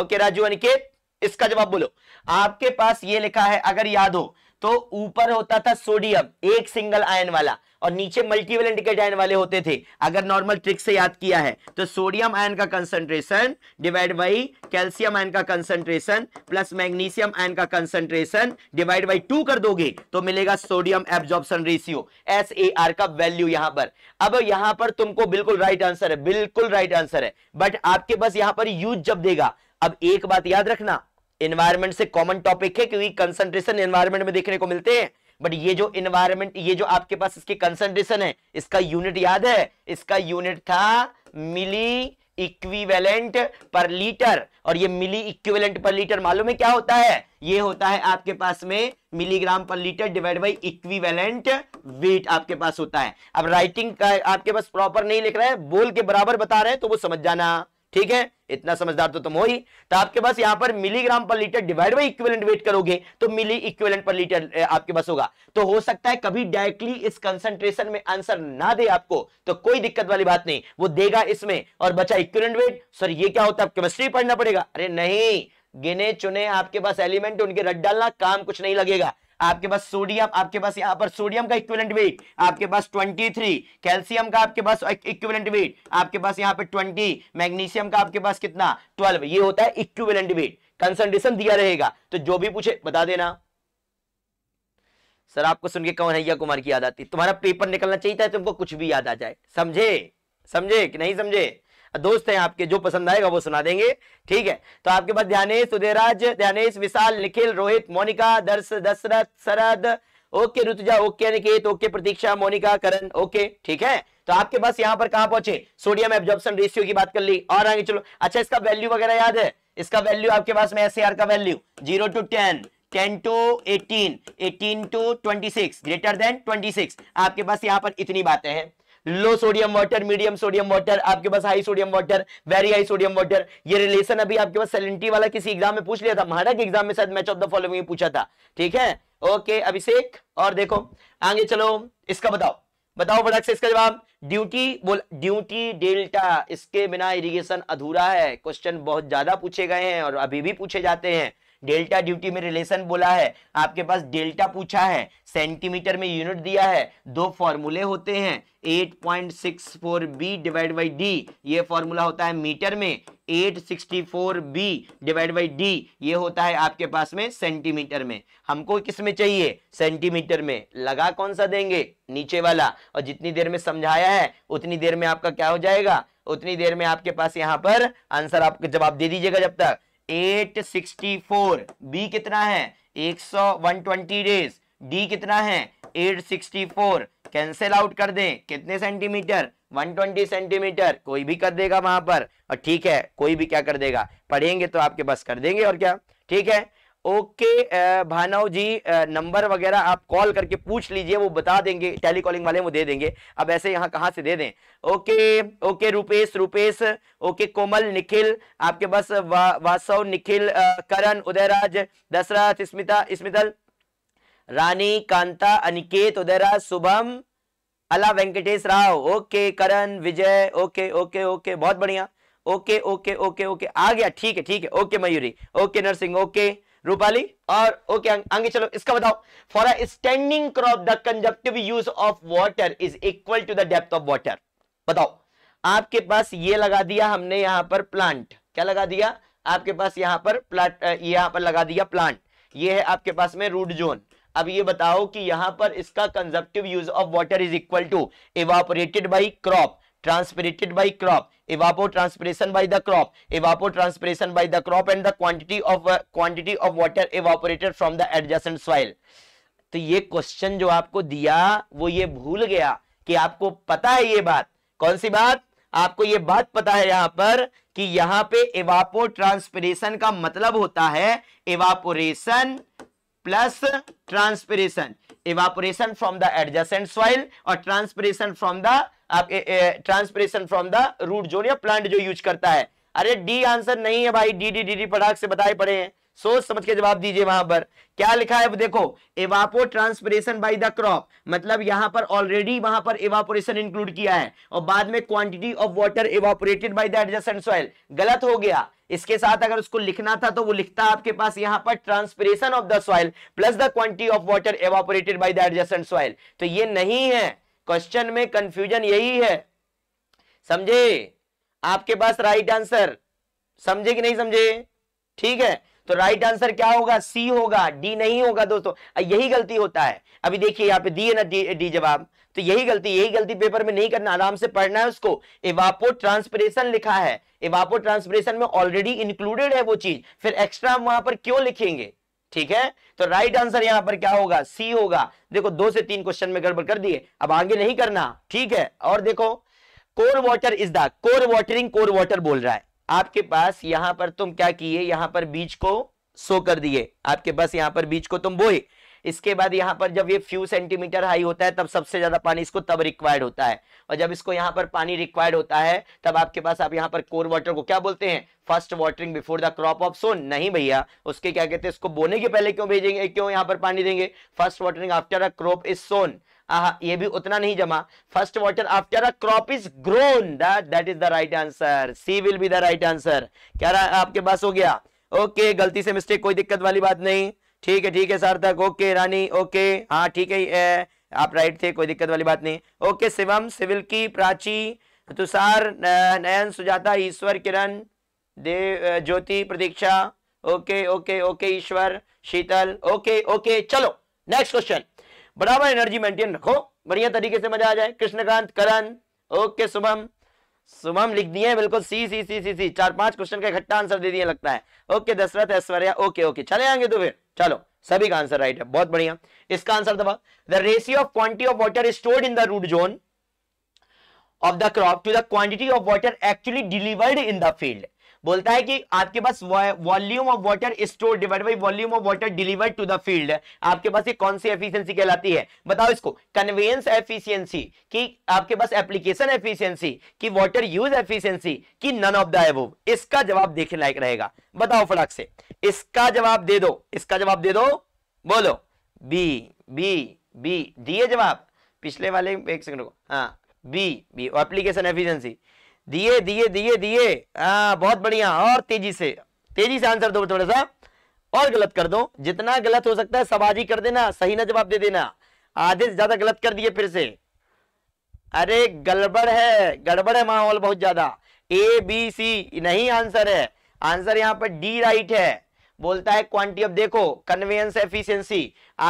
okay Raju Aniket इसका जवाब बोलो आपके पास ये लिखा है अगर याद हो तो ऊपर होता था सोडियम एक सिंगल आयन वाला और नीचे मल्टीवेलेंट के आयन वाले होते थे अगर नॉर्मल ट्रिक से याद किया है तो सोडियम आयन का concentration divide by calcium ion का कंसंट्रेशन प्लस मैग्नीशियम आयन का कंसंट्रेशन डिवाइड बाई टू कर दोगे तो मिलेगा sodium adsorption ratio S A R का वैल्यू यहां पर अब यहां पर तुमको बिल्कुल राइट आंसर है बिल्कुल राइट आंसर है बट आपके पास यहां पर यूज जब देगा अब एक बात याद रखना एनवायरमेंट से कॉमन टॉपिक है क्योंकि कंसंट्रेशन एनवायरमेंट में देखने को मिलते हैं बट ये जो इन्वायरमेंट ये जो आपके पास इसकी कंसंट्रेशन है इसका यूनिट याद है इसका यूनिट था मिली इक्विवेलेंट पर लीटर और ये मिली इक्विवेलेंट पर लीटर मालूम है क्या होता है ये होता है आपके पास में मिलीग्राम पर litre divide by equivalent weight आपके पास होता है अब राइटिंग का आपके पास प्रॉपर नहीं लिख रहा है बोल के बराबर बता रहे हैं तो वो समझ जाना ठीक है इतना समझदार तो तुम हो ही तो आपके पास यहां पर मिलीग्राम पर litre divide by equivalent weight करोगे तो मिली इक्विवेलेंट पर लीटर आपके पास होगा तो हो सकता है कभी डायरेक्टली इस कंसंट्रेशन में आंसर ना दे आपको तो कोई दिक्कत वाली बात नहीं वो देगा इसमें और बचा इक्विवेलेंट वेट सर ये क्या होता है केमिस्ट्री पढ़ना पड़ेगा अरे नहीं गिने चुने आपके पास एलिमेंट उनके रट डालना काम कुछ नहीं लगेगा आपके पास सोडियम आपके पास यहाँ पर सोडियम का इक्विवेलेंट वेट आपके पास 23 कैल्सियम का आपके पास इक्विवेलेंट वेट आपके पास यहाँ पे 20 मैग्नीशियम का आपके पास कितना 12 ये होता है इक्विवेलेंट वेट कंसंट्रेशन दिया रहेगा तो जो भी पूछे बता देना सर आपको सुन के कौन है या कुमार की याद आती तुम्हारा पेपर निकलना चाहिए था तुमको कुछ भी याद आ जाए समझे समझे कि नहीं समझे दोस्त हैं आपके जो पसंद आएगा वो सुना देंगे ठीक है तो आपके पास ध्यानेश उदयराज ध्यानेश विशाल Nikhil Rohit Monika Darsh Dashrath Sharad okay Rutuja okay Aniket okay Pratiksha Monika Karan okay ठीक है तो आपके पास यहाँ पर कहा पहुंचे सोडियम एब्जॉर्प्शन रेशियो की बात कर ली और आगे चलो अच्छा इसका वैल्यू वगैरह याद है इसका वैल्यू आपके पास में एस का value zero to ten ten to eighteen eighteen to twenty six greater than twenty six आपके पास यहाँ पर इतनी बातें हैं low sodium water medium sodium water आपके पास high sodium water very high sodium water ये रिलेशन अभी आपके पास सेलिनिटी वाला किसी एग्जाम में पूछ लिया था महारा के एग्जाम में शायद मैच ऑफ द फॉलोइंग पूछा था ठीक है ओके अभिषेक और देखो आगे चलो इसका बताओ बताओ फटाक से इसका जवाब ड्यूटी बोल ड्यूटी डेल्टा इसके बिना इरिगेशन अधूरा है क्वेश्चन बहुत ज्यादा पूछे गए हैं और अभी भी पूछे जाते हैं डेल्टा ड्यूटी में रिलेशन बोला है आपके पास डेल्टा पूछा है सेंटीमीटर में यूनिट दिया है दो फॉर्मूले होते हैं 8.64 बी डिवाइड बाई डी ये फॉर्मूला होता है मीटर में 864 बी डिवाइड बाई डी ये होता है आपके पास में सेंटीमीटर में हमको किस में चाहिए सेंटीमीटर में लगा कौन सा देंगे नीचे वाला और जितनी देर में समझाया है उतनी देर में आपका क्या हो जाएगा उतनी देर में आपके पास यहाँ पर आंसर आपके जवाब दे दीजिएगा जब तक 864 बी कितना है 120 डेज डी कितना है 864 कैंसिल आउट कर दें कितने सेंटीमीटर 120 सेंटीमीटर कोई भी कर देगा वहां पर और ठीक है कोई भी क्या कर देगा पढ़ेंगे तो आपके बस कर देंगे और क्या ठीक है ओके भानव जी नंबर वगैरह आप कॉल करके पूछ लीजिए वो बता देंगे टेलीकॉलिंग वाले वो दे देंगे अब ऐसे यहाँ कहाँ से दे दें okay okay Rupesh Rupesh okay Komal Nikhil आपके पास वासव निखिल करण उदयराज दशरथ स्मिता स्मितल रानी Kanta Aniket Udayraj Shubham Alla Venkatesh Rao okay Karan Vijay okay okay okay बहुत बढ़िया ओके ओके ओके ओके आ गया ठीक है ठीक है okay Mayuri okay Narsingh okay Rupali और ओके okay, आगे चलो इसका बताओ for a standing crop the consumptive use of water is equal to the depth of water बताओ आपके पास ये लगा दिया हमने यहां पर प्लांट क्या लगा दिया आपके पास यहां पर प्लांट यहां पर लगा दिया प्लांट ये है आपके पास में रूट जोन अब ये बताओ कि यहां पर इसका consumptive use of water is equal to evaporated by crop transpirated by crop evapotranspiration by the crop evapotranspiration by the crop and the quantity of uh, quantity of water evaporated from the adjacent soil तो ये question जो आपको दिया वो ये भूल गया कि आपको पता है ये बात कौन सी बात आपको ये बात पता है यहां पर कि यहां पे एवापो ट्रांसपिरेशन का मतलब होता है evaporation plus transpiration evaporation from the adjacent soil और ट्रांसपिरेशन फ्रॉम द आपके transpiration from the root zone या प्लांट जो यूज करता है अरे डी आंसर नहीं है भाई डी डी डी डी पटाख से बताए पड़े हैं सोच समझ के जवाब दीजिए वहां पर क्या लिखा है अब देखो evapotranspiration by the crop मतलब यहां पर ऑलरेडी वहां पर एवापोरेशन इंक्लूड किया है और बाद में quantity of water evaporated by the adjacent soil गलत हो गया इसके साथ अगर उसको लिखना था तो वो लिखता आपके पास यहाँ पर transpiration of the soil plus the quantity of water evaporated by the adjacent soil तो ये नहीं है क्वेश्चन में कंफ्यूजन यही है समझे आपके पास राइट आंसर समझे कि नहीं समझे ठीक है तो राइट आंसर क्या होगा सी होगा डी नहीं होगा दोस्तों यही गलती होता है अभी देखिए यहाँ पे दिए ना डी, डी जवाब तो यही गलती यही गलती पेपर में नहीं करना आराम से पढ़ना है उसको एवापो ट्रांसपरेशन लिखा है एवापो ट्रांसपरेशन में ऑलरेडी इंक्लूडेड है वो चीज फिर एक्स्ट्रा वहां पर क्यों लिखेंगे ठीक है तो राइट आंसर यहां पर क्या होगा सी होगा देखो दो से तीन क्वेश्चन में गड़बड़ कर दिए अब आगे नहीं करना ठीक है और देखो core water is the core watering core water बोल रहा है आपके पास यहां पर तुम क्या किए यहां पर बीज को सो कर दिए आपके पास यहां पर बीज को तुम बोए इसके बाद यहाँ पर जब ये फ्यू सेंटीमीटर हाई होता है तब सबसे ज्यादा पानी इसको तब रिक्वायर्ड होता है और जब इसको यहाँ पर पानी रिक्वायर्ड होता है तब आपके पास आप यहाँ पर कोर वाटर को क्या बोलते हैं first watering before the crop of sown नहीं भैया उसके क्या कहते हैं इसको बोने के पहले क्यों भेजेंगे क्यों यहाँ पर पानी देंगे first watering after a crop is sown आहा ये भी उतना नहीं जमा first water after a crop is grown that is the right answer C will be the right answer क्या रहा आपके पास हो गया ओके okay, गलती से मिस्टेक कोई दिक्कत वाली बात नहीं ठीक है ठीक है सार्थक ओके रानी ओके हाँ ठीक है आप राइट थे कोई दिक्कत वाली बात नहीं ओके शिवम सिविल की Prachi Tushar Nayan Sujata Ishwar Kiran Dev Jyoti Pratiksha okay okay okay Ishwar Sheetal okay okay चलो नेक्स्ट क्वेश्चन बराबर एनर्जी मेंटेन रखो बढ़िया तरीके से मजा आ जाए कृष्णकांत करण ओके शुभम सुमम लिख दिए बिल्कुल सी सी सी सी सी चार पांच क्वेश्चन का इकट्ठा आंसर दे दिए लगता है okay Dashrath Aishwarya okay okay चले आएंगे तो फिर चलो सभी का आंसर राइट है बहुत बढ़िया इसका आंसर दबा the ratio of quantity of water stored in the root zone of the crop to the quantity of water actually delivered in the field बोलता है कि आपके पास volume of water store divide by volume of water delivered to the field आपके पास ये कौन सी efficiency कहलाती है बताओ इसको कन्वेंस एफिशिएंसी कि आपके पास एप्लीकेशन एफिशिएंसी कि वाटर यूज एफिशिएंसी कि नन ऑफ द एबव इसका जवाब देखने लायक रहेगा बताओ फटाक से इसका जवाब दे दो इसका जवाब दे दो बोलो बी बी बी दिए जवाब पिछले वाले एक सेकंड को हाँ बी बी एप्लीकेशन एफिशिएंसी दिए दिए दिए दिए बहुत बढ़िया और तेजी से तेजी से आंसर दो थोड़ा सा और गलत कर दो जितना गलत हो सकता है सब आज ही कर देना सही ना जवाब दे देना आधे से ज्यादा गलत कर दिए फिर से अरे गड़बड़ है गड़बड़ है माहौल बहुत ज्यादा ए बी सी नहीं आंसर है आंसर यहाँ पर डी राइट है बोलता है क्वांटिटी अब देखो कन्वेंस एफिशिएंसी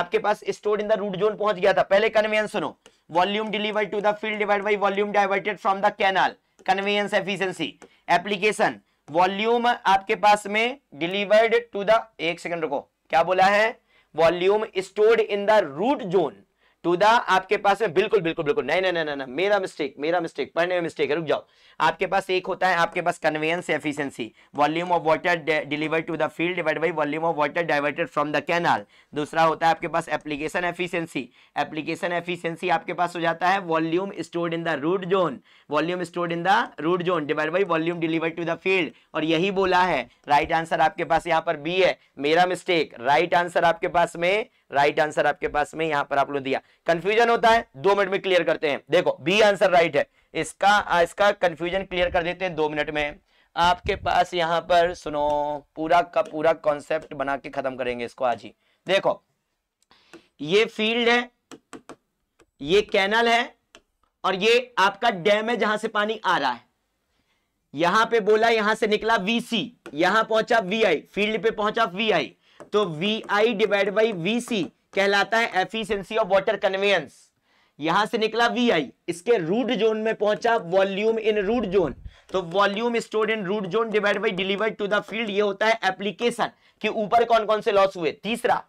आपके पास store in the root zone पहुंच गया था पहले कन्वेंस सुनो volume deliver to the field divide by volume diverted from the canal convenience efficiency application volume आपके पास में डिलीवर्ड टू द एक सेकंड रुको क्या बोला है volume stored in the root zone to the आपके पास में बिल्कुल बिल्कुल बिल्कुल नहीं नहीं नहीं नहीं मेरा मिस्टेक मेरा मिस्टेक पढ़ने में मिस्टेक है रुक जाओ आपके पास एक होता है आपके पास conveyance efficiency volume of water delivered to the field divide by volume of water diverted from the canal दूसरा होता है आपके पास एप्लीकेशन एफिशिएंसी एप्लीकेशन एफिशिएंसी आपके पास हो जाता है volume stored in the root zone volume stored in the root zone divide by volume delivered to the field और यही बोला है राइट आंसर आपके पास यहाँ पर बी है मेरा मिस्टेक राइट आंसर आपके पास में राइट right आंसर आपके पास में यहाँ पर आप लोग दिया कंफ्यूजन होता है दो मिनट में क्लियर करते हैं देखो बी आंसर राइट है इसका इसका कंफ्यूजन क्लियर कर देते हैं दो मिनट में आपके पास यहां पर सुनो पूरा का पूरा कॉन्सेप्ट बना के खत्म करेंगे इसको आज ही देखो ये फील्ड है ये कैनल है और ये आपका डैम है जहां से पानी आ रहा है यहां पे बोला यहां से निकला वी सी यहां पहुंचा वी आई फील्ड पे पहुंचा वी आई तो V I divide by V C कहलाता है एफिशियंसी ऑफ वाटर कन्वेयंस यहां से निकला वी आई इसके रूट जोन में पहुंचा वॉल्यूम इन रूट जोन तो volume stored in root zone divide by deliver to the field ये होता है एप्लीकेशन कि ऊपर कौन कौन से लॉस हुए तीसरा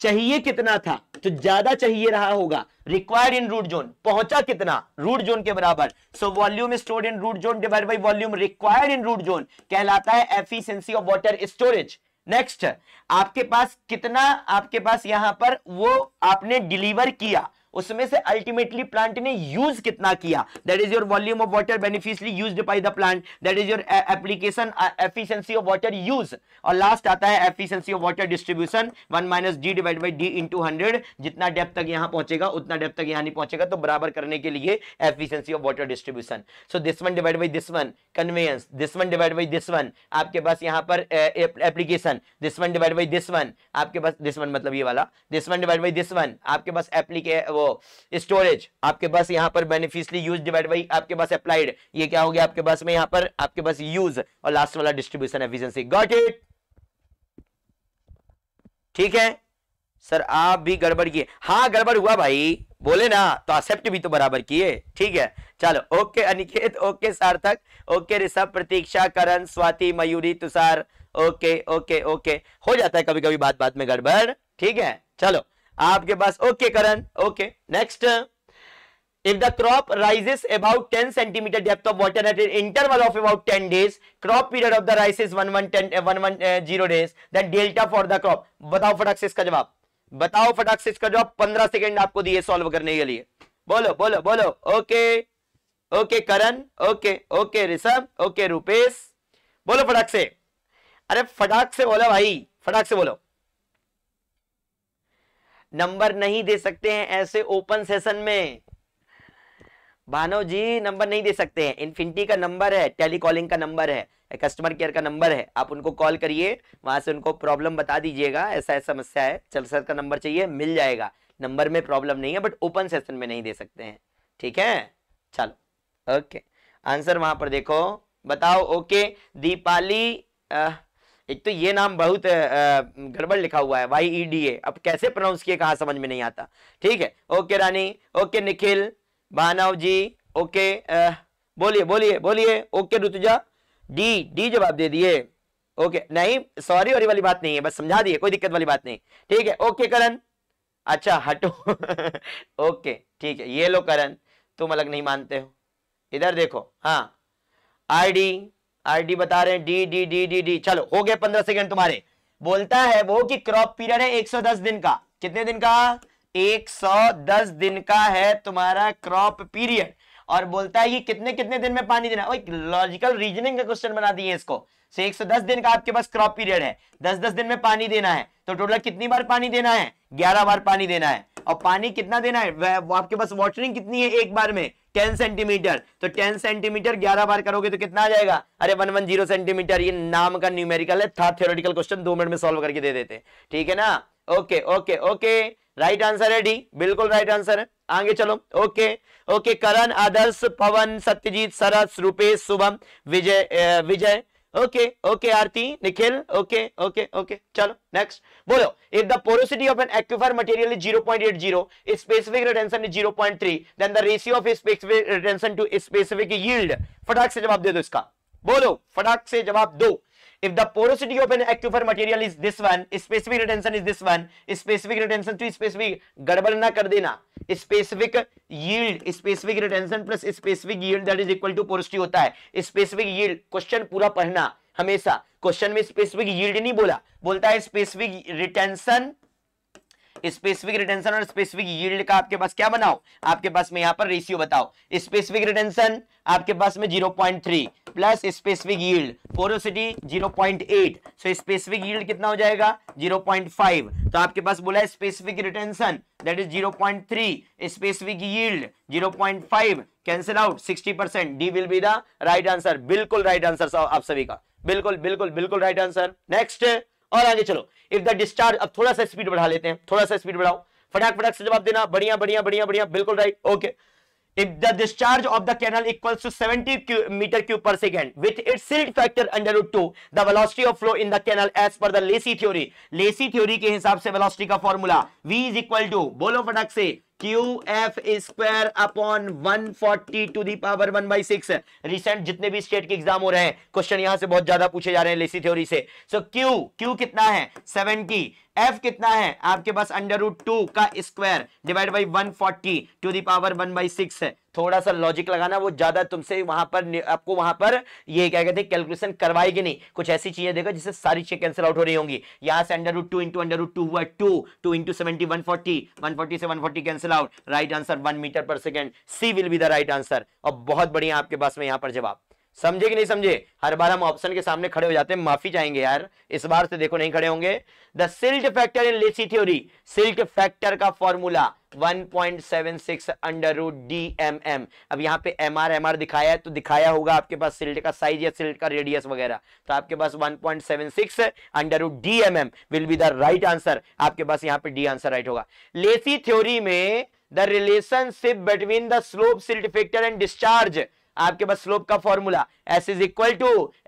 चाहिए कितना था तो ज्यादा चाहिए रहा होगा रिक्वायर्ड इन रूट जोन पहुंचा कितना रूट जोन के बराबर so volume stored in root zone divide by volume required in root zone कहलाता है efficiency of water storage next आपके पास कितना आपके पास यहां पर वो आपने डिलीवर किया उसमें से अल्टीमेटली प्लांट ने यूज कितना किया that is your volume of water beneficially used by the plant that is your application efficiency of water use और लास्ट आता है efficiency of water distribution one minus D divide by D into hundred जितना depth तक यहां पहुंचेगा उतना Depp तक यहां नहीं पहुंचेगा तो बराबर करने के लिए efficiency of water distribution so this one divide by this one conveyance this one divide by this one आपके पास यहां पर application this one divide by this one आपके पास दिस वन मतलब ये वाला this one divide by this one आपके पास एप्लीके वो स्टोरेज आपके पास यहाँ पर बेनिफिशली यूज डिवाइड बाई आपके पास अप्लाइड ये क्या हो गया आपके पास में यहाँ पर आपके पास यूज और लास्ट वाला डिस्ट्रीब्यूशन एफिशिएंसी गॉट इट ठीक है सर आप भी गड़बड़ किए हाँ गड़बड़ हुआ भाई बोले ना तो एक्सेप्ट भी तो बराबर किए ठीक है चलो okay Aniket okay Sarthak okay Rishabh Pratiksha Karan Swati Mayuri Tushar okay okay okay हो जाता है कभी कभी बात बात में गड़बड़ ठीक है चलो आपके पास okay Karan okay next if the crop raises about ten centimetre depth of water at interval of about ten days crop period of the rice is one one ten one one zero days then delta for the crop बताओ फटाक से इसका जवाब बताओ फटाक से इसका जवाब पंद्रह सेकेंड आपको दिए सॉल्व करने के लिए बोलो बोलो बोलो okay okay Karan okay okay Rishabh okay Rupesh बोलो फटाक से अरे फटाक से बोलो भाई फटाक से बोलो नंबर नहीं दे सकते हैं ऐसे ओपन सेशन में भानव जी नंबर नहीं दे सकते हैं इन्फिनिटी का नंबर है टेलीकॉलिंग का नंबर है कस्टमर केयर का नंबर है आप उनको कॉल करिए वहां से उनको प्रॉब्लम बता दीजिएगा ऐसा ऐसा समस्या है चल सर का नंबर चाहिए मिल जाएगा नंबर में प्रॉब्लम नहीं है बट ओपन सेशन में नहीं दे सकते हैं ठीक है चलो ओके आंसर वहां पर देखो बताओ ओके दीपाली आ, एक तो ये नाम बहुत गड़बड़ लिखा हुआ है वाई ई डी ए अब कैसे प्रोनाउंस किए कहा समझ में नहीं आता ठीक है okay Rani okay Nikhil Banav ji okay बोलिए बोलिए बोलिए ओके ऋतुजा डी डी जवाब दे दिए ओके नहीं सॉरी वरी वाली बात नहीं है बस समझा दिए कोई दिक्कत वाली बात नहीं ठीक है ओके करण अच्छा हटो ओके ठीक है ये लो करण तुम अलग नहीं मानते हो इधर देखो हाँ आई डी आर डी बता रहे हैं D D D D D चलो हो गए पंद्रह सेकेंड तुम्हारे बोलता है वो कि क्रॉप पीरियड है 110 दिन का कितने दिन का 110 दिन का है तुम्हारा क्रॉप पीरियड और बोलता है कि कितने कितने दिन में पानी देना लॉजिकल रीजनिंग का क्वेश्चन बना दिए इसको से 110 दिन का आपके पास क्रॉप पीरियड है 10 10 दिन में पानी देना है तो टोटल कितनी बार पानी देना है 11 बार पानी देना है और पानी कितना देना है आपके पास वाटरिंग कितनी है एक बार में टेन सेंटीमीटर तो टेन सेंटीमीटर ग्यारह बार करोगे तो कितना आ जाएगा अरे वन वन जीरो सेंटीमीटर ये नाम का न्यूमेरिकल है था थियोरिटिकल क्वेश्चन दो मिनट में सोल्व करके दे देते ठीक है ना okay okay okay right answer है डी बिल्कुल राइट आंसर है आगे चलो okay okay Karan Adarsh Pawan Satyajit Saras Rupesh Shubham Vijay Vijay okay okay Aarti Nikhil okay okay okay चलो नेक्स्ट बोलो if the porosity of an aquifer material is 0.80 its specific retention is 0.3 then the ratio of specific retention to specific yield फटाक से जवाब दे दो इसका बोलो फटाक से जवाब दो if the porosity of an aquifer material is this one specific retention is this one specific retention to specific गड़बड़ na kar dena specific yield specific retention plus specific yield that is equal to porosity होता है specific yield question pura padhna hamesha question mein specific yield nahi bola bolta hai specific retention specific retention और specific yield का आपके पास क्या बनाओ आपके पास में यहां पर रेशियो बताओ स्पेसिफिक रिटेंशन आपके पास में 0.3 plus specific yield porosity 0.8 so specific yield कितना हो जाएगा 0.5 तो आपके पास बोला है specific retention that is 0.3 specific yield 0.5 cancel out 60 percent D will be the right answer बिल्कुल राइट आंसर आप सभी का बिल्कुल बिल्कुल बिल्कुल राइट आंसर नेक्स्ट और आगे चलो इफ द डिस्चार्ज अब थोड़ा सा स्पीड बढ़ा लेते हैं थोड़ा सा स्पीड बढ़ाओ फटाक फटाक से जवाब देना बढ़िया बढ़िया बढ़िया बढ़िया बिल्कुल right okay if the discharge of the canal equal to seventy metre cube per second with its factor under two the of flow in the canal as per the Lacey theory Lacey theory के हिसाब से velocity का formula V is equal to बोलो फटाक से Q F square upon one forty to power one by six recent जितने भी state के एग्जाम हो रहे हैं क्वेश्चन यहां से बहुत ज्यादा पूछे जा रहे हैं लेसी थ्योरी से सो क्यू क्यू कितना है सेवेंटी एफ कितना है आपके पास अंडर रूट टू का square divide by one forty to the power one by six थोड़ा सा लॉजिक लगाना वो ज्यादा तुमसे वहां पर आपको वहां पर ये क्या कहते हैं कैलकुलेशन करवाएगी नहीं कुछ ऐसी चीजें देखो जिससे सारी चीजें कैंसिल आउट हो रही होंगी यहां से under root two into under root two हुआ two two into seventy one forty one forty से one forty cancel out right answer one metre per second C will be the right answer और बहुत बढ़िया आपके पास में यहां पर जवाब समझे कि नहीं समझे हर बार हम ऑप्शन के सामने खड़े हो जाते हैं माफी चाहेंगे यार इस बार से देखो नहीं खड़े होंगे the silt factor in Lacey theory silt factor का formula 1.76 under root D M M अब यहाँ पे एम आर एम आर दिखाया है तो दिखाया होगा आपके पास सिल्ट का साइज या सिल्ट का रेडियस वगैरह तो आपके पास 1.76 under root D M M will be the right answer आपके पास यहाँ पे डी आंसर राइट होगा लेसी थ्योरी में the relationship between the slope silt factor and discharge आपके पास स्लोप का formula S is equal to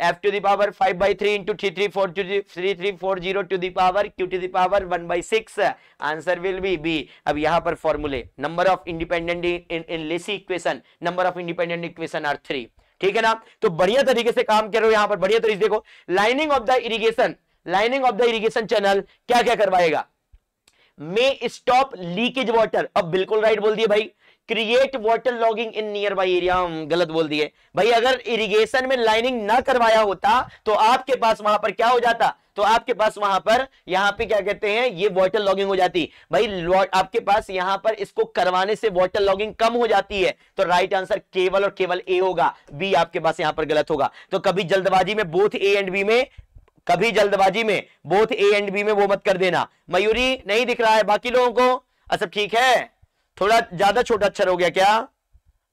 F to the power five by three into three three four two three three four zero to the power Q to the power one by six answer will be B अब यहाँ पर फॉर्मूले number of independent in Lacey equation number of independent equation are three ठीक है ना तो बढ़िया तरीके से काम कर रहे हो यहाँ पर बढ़िया तरीके से देखो lining of the irrigation lining of the irrigation channel क्या क्या करवाएगा मे स्टॉप लीकेज वाटर अब बिल्कुल राइट बोल दिए भाई create water logging in nearby area गलत बोल दिए भाई अगर इरिगेशन में लाइनिंग ना करवाया होता तो आपके पास वहां पर क्या हो जाता तो आपके पास वहां पर यहां पे क्या कहते हैं ये वाटर लॉगिंग हो जाती भाई आपके पास यहां पर इसको करवाने से वाटर लॉगिंग कम हो जाती है तो राइट आंसर केवल और केवल ए होगा बी आपके पास यहां पर गलत होगा तो कभी जल्दबाजी में बोथ ए एंड बी में कभी जल्दबाजी में बोथ ए एंड बी में वो मत कर देना मयूरी नहीं दिख रहा है बाकी लोगों को सब अच्छा, ठीक है थोड़ा ज्यादा छोटा अक्षर हो गया क्या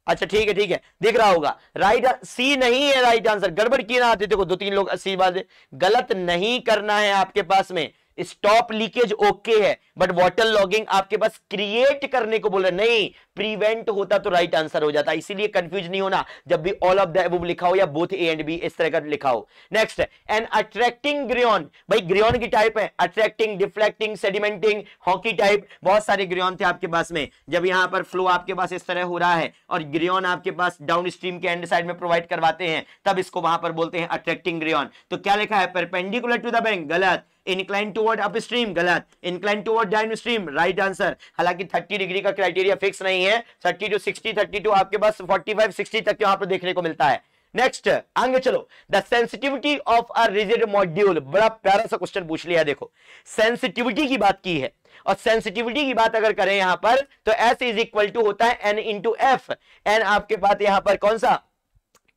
अच्छा ठीक है ठीक है दिख रहा होगा राइट सी नहीं है राइट आंसर गड़बड़ की ना आती देखो दो तीन लोग सी बात गलत नहीं करना है आपके पास में स्टॉप लीकेज ओके है बट वाटर लॉगिंग आपके पास क्रिएट करने को बोल रहे नहीं प्रिवेंट होता तो राइट आंसर हो जाता इसीलिए कंफ्यूज नहीं होना जब भी ऑल ऑफ द लिखा हो या बोथ ए एंड बी इस तरह का लिखा हो नेक्स्ट एन अट्रैक्टिंग ग्रियन भाई ग्रियन की टाइप है attracting deflecting sedimenting hockey type बहुत सारे ग्रियन थे आपके पास में जब यहां पर फ्लो आपके पास इस तरह हो रहा है और ग्रियन आपके पास डाउन स्ट्रीम के एंड साइड में प्रोवाइड करवाते हैं तब इसको वहां पर बोलते हैं अट्रैक्टिंग ग्रियन तो क्या लिखा है परपेंडिकुलर टू द बैंक गलत इनक्लाइन टूवर्ड अप स्ट्रीम गलत incline toward downstream right answer हालांकि थर्टी डिग्री का क्राइटेरिया फिक्स नहीं है thirty to sixty thirty to आपके पास फोर्टी फाइव सिक्सटी तक यहाँ पर देखने को मिलता है नेक्स्ट आगे चलो the sensitivity of a rigid module बड़ा प्यारा सा क्वेश्चन पूछ लिया देखो सेंसिटिविटी की बात की है और सेंसिटिविटी की बात अगर करें यहां पर तो एस इज इक्वल टू होता है एन इंटू एफ एन आपके पास यहां पर कौन सा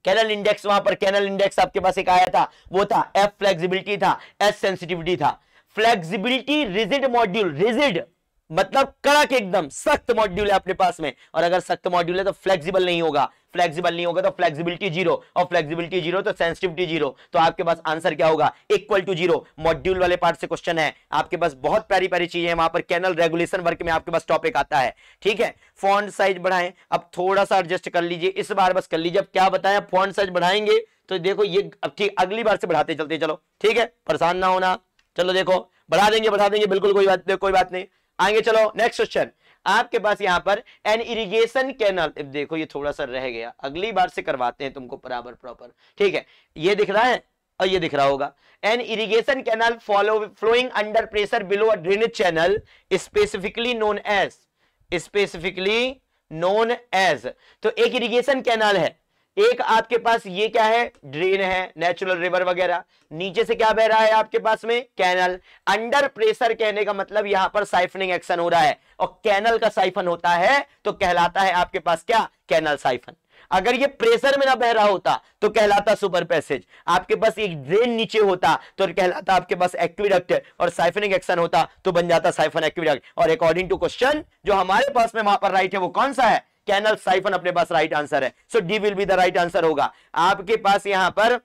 कैनल इंडेक्स वहां पर कैनल इंडेक्स आपके पास एक आया था वो था एफ फ्लेक्सिबिलिटी था एस सेंसिटिविटी था फ्लेक्सिबिलिटी रिजिड मॉड्यूल रिजिड मतलब कड़क एकदम सख्त मॉड्यूल है अपने पास में और अगर सख्त मॉड्यूल है तो फ्लेक्सिबल नहीं होगा फ्लेक्सिबल नहीं होगा तो फ्लेक्सिबिलिटी जीरो और फ्लेक्सिबिलिटी जीरो तो सेंसिटिविटी जीरो तो आपके पास आंसर क्या होगा इक्वल टू जीरो मॉड्यूल वाले पार्ट से क्वेश्चन है आपके पास बहुत प्यारी प्यारी चीजें वहां पर कैनल रेगुलेशन वर्क में आपके पास टॉपिक आता है ठीक है फॉन्ट साइज बढ़ाए अब थोड़ा सा एडजस्ट कर लीजिए इस बार बस कर लीजिए अब क्या बताया फॉन्ट साइज बढ़ाएंगे तो देखो ये अब ठीक अगली बार से बढ़ाते चलते चलो ठीक है परेशान ना होना चलो देखो बढ़ा देंगे बढ़ा देंगे बिल्कुल कोई बात कोई बात नहीं आगे चलो नेक्स्ट क्वेश्चन आपके पास यहां पर एन इरिगेशन कैनल देखो ये थोड़ा सा रह गया अगली बार से करवाते हैं तुमको बराबर प्रॉपर ठीक है ये दिख रहा है और ये दिख रहा होगा an irrigation canal follow flowing under pressure below a drainage channel specifically known as specifically known as तो एक इरिगेशन कैनाल है एक आपके पास ये क्या है ड्रेन है नेचुरल रिवर वगैरह नीचे से क्या बह रहा है आपके पास में कैनल अंडर प्रेशर कहने का मतलब यहां पर साइफनिंग एक्शन हो रहा है और कैनल का साइफन होता है तो कहलाता है आपके पास क्या कैनल साइफन अगर ये प्रेशर में ना बह रहा होता तो कहलाता सुपर पैसेज आपके पास एक ड्रेन नीचे होता तो कहलाता आपके पास एक्विडक्ट और साइफनिंग एक्शन होता तो बन जाता साइफन एक्विडक्ट और अकॉर्डिंग टू क्वेश्चन जो हमारे पास में वहां पर राइट है वो कौन सा है कैनल साइफन अपने पास राइट आंसर है so D will be the right answer होगा आपके पास यहां पर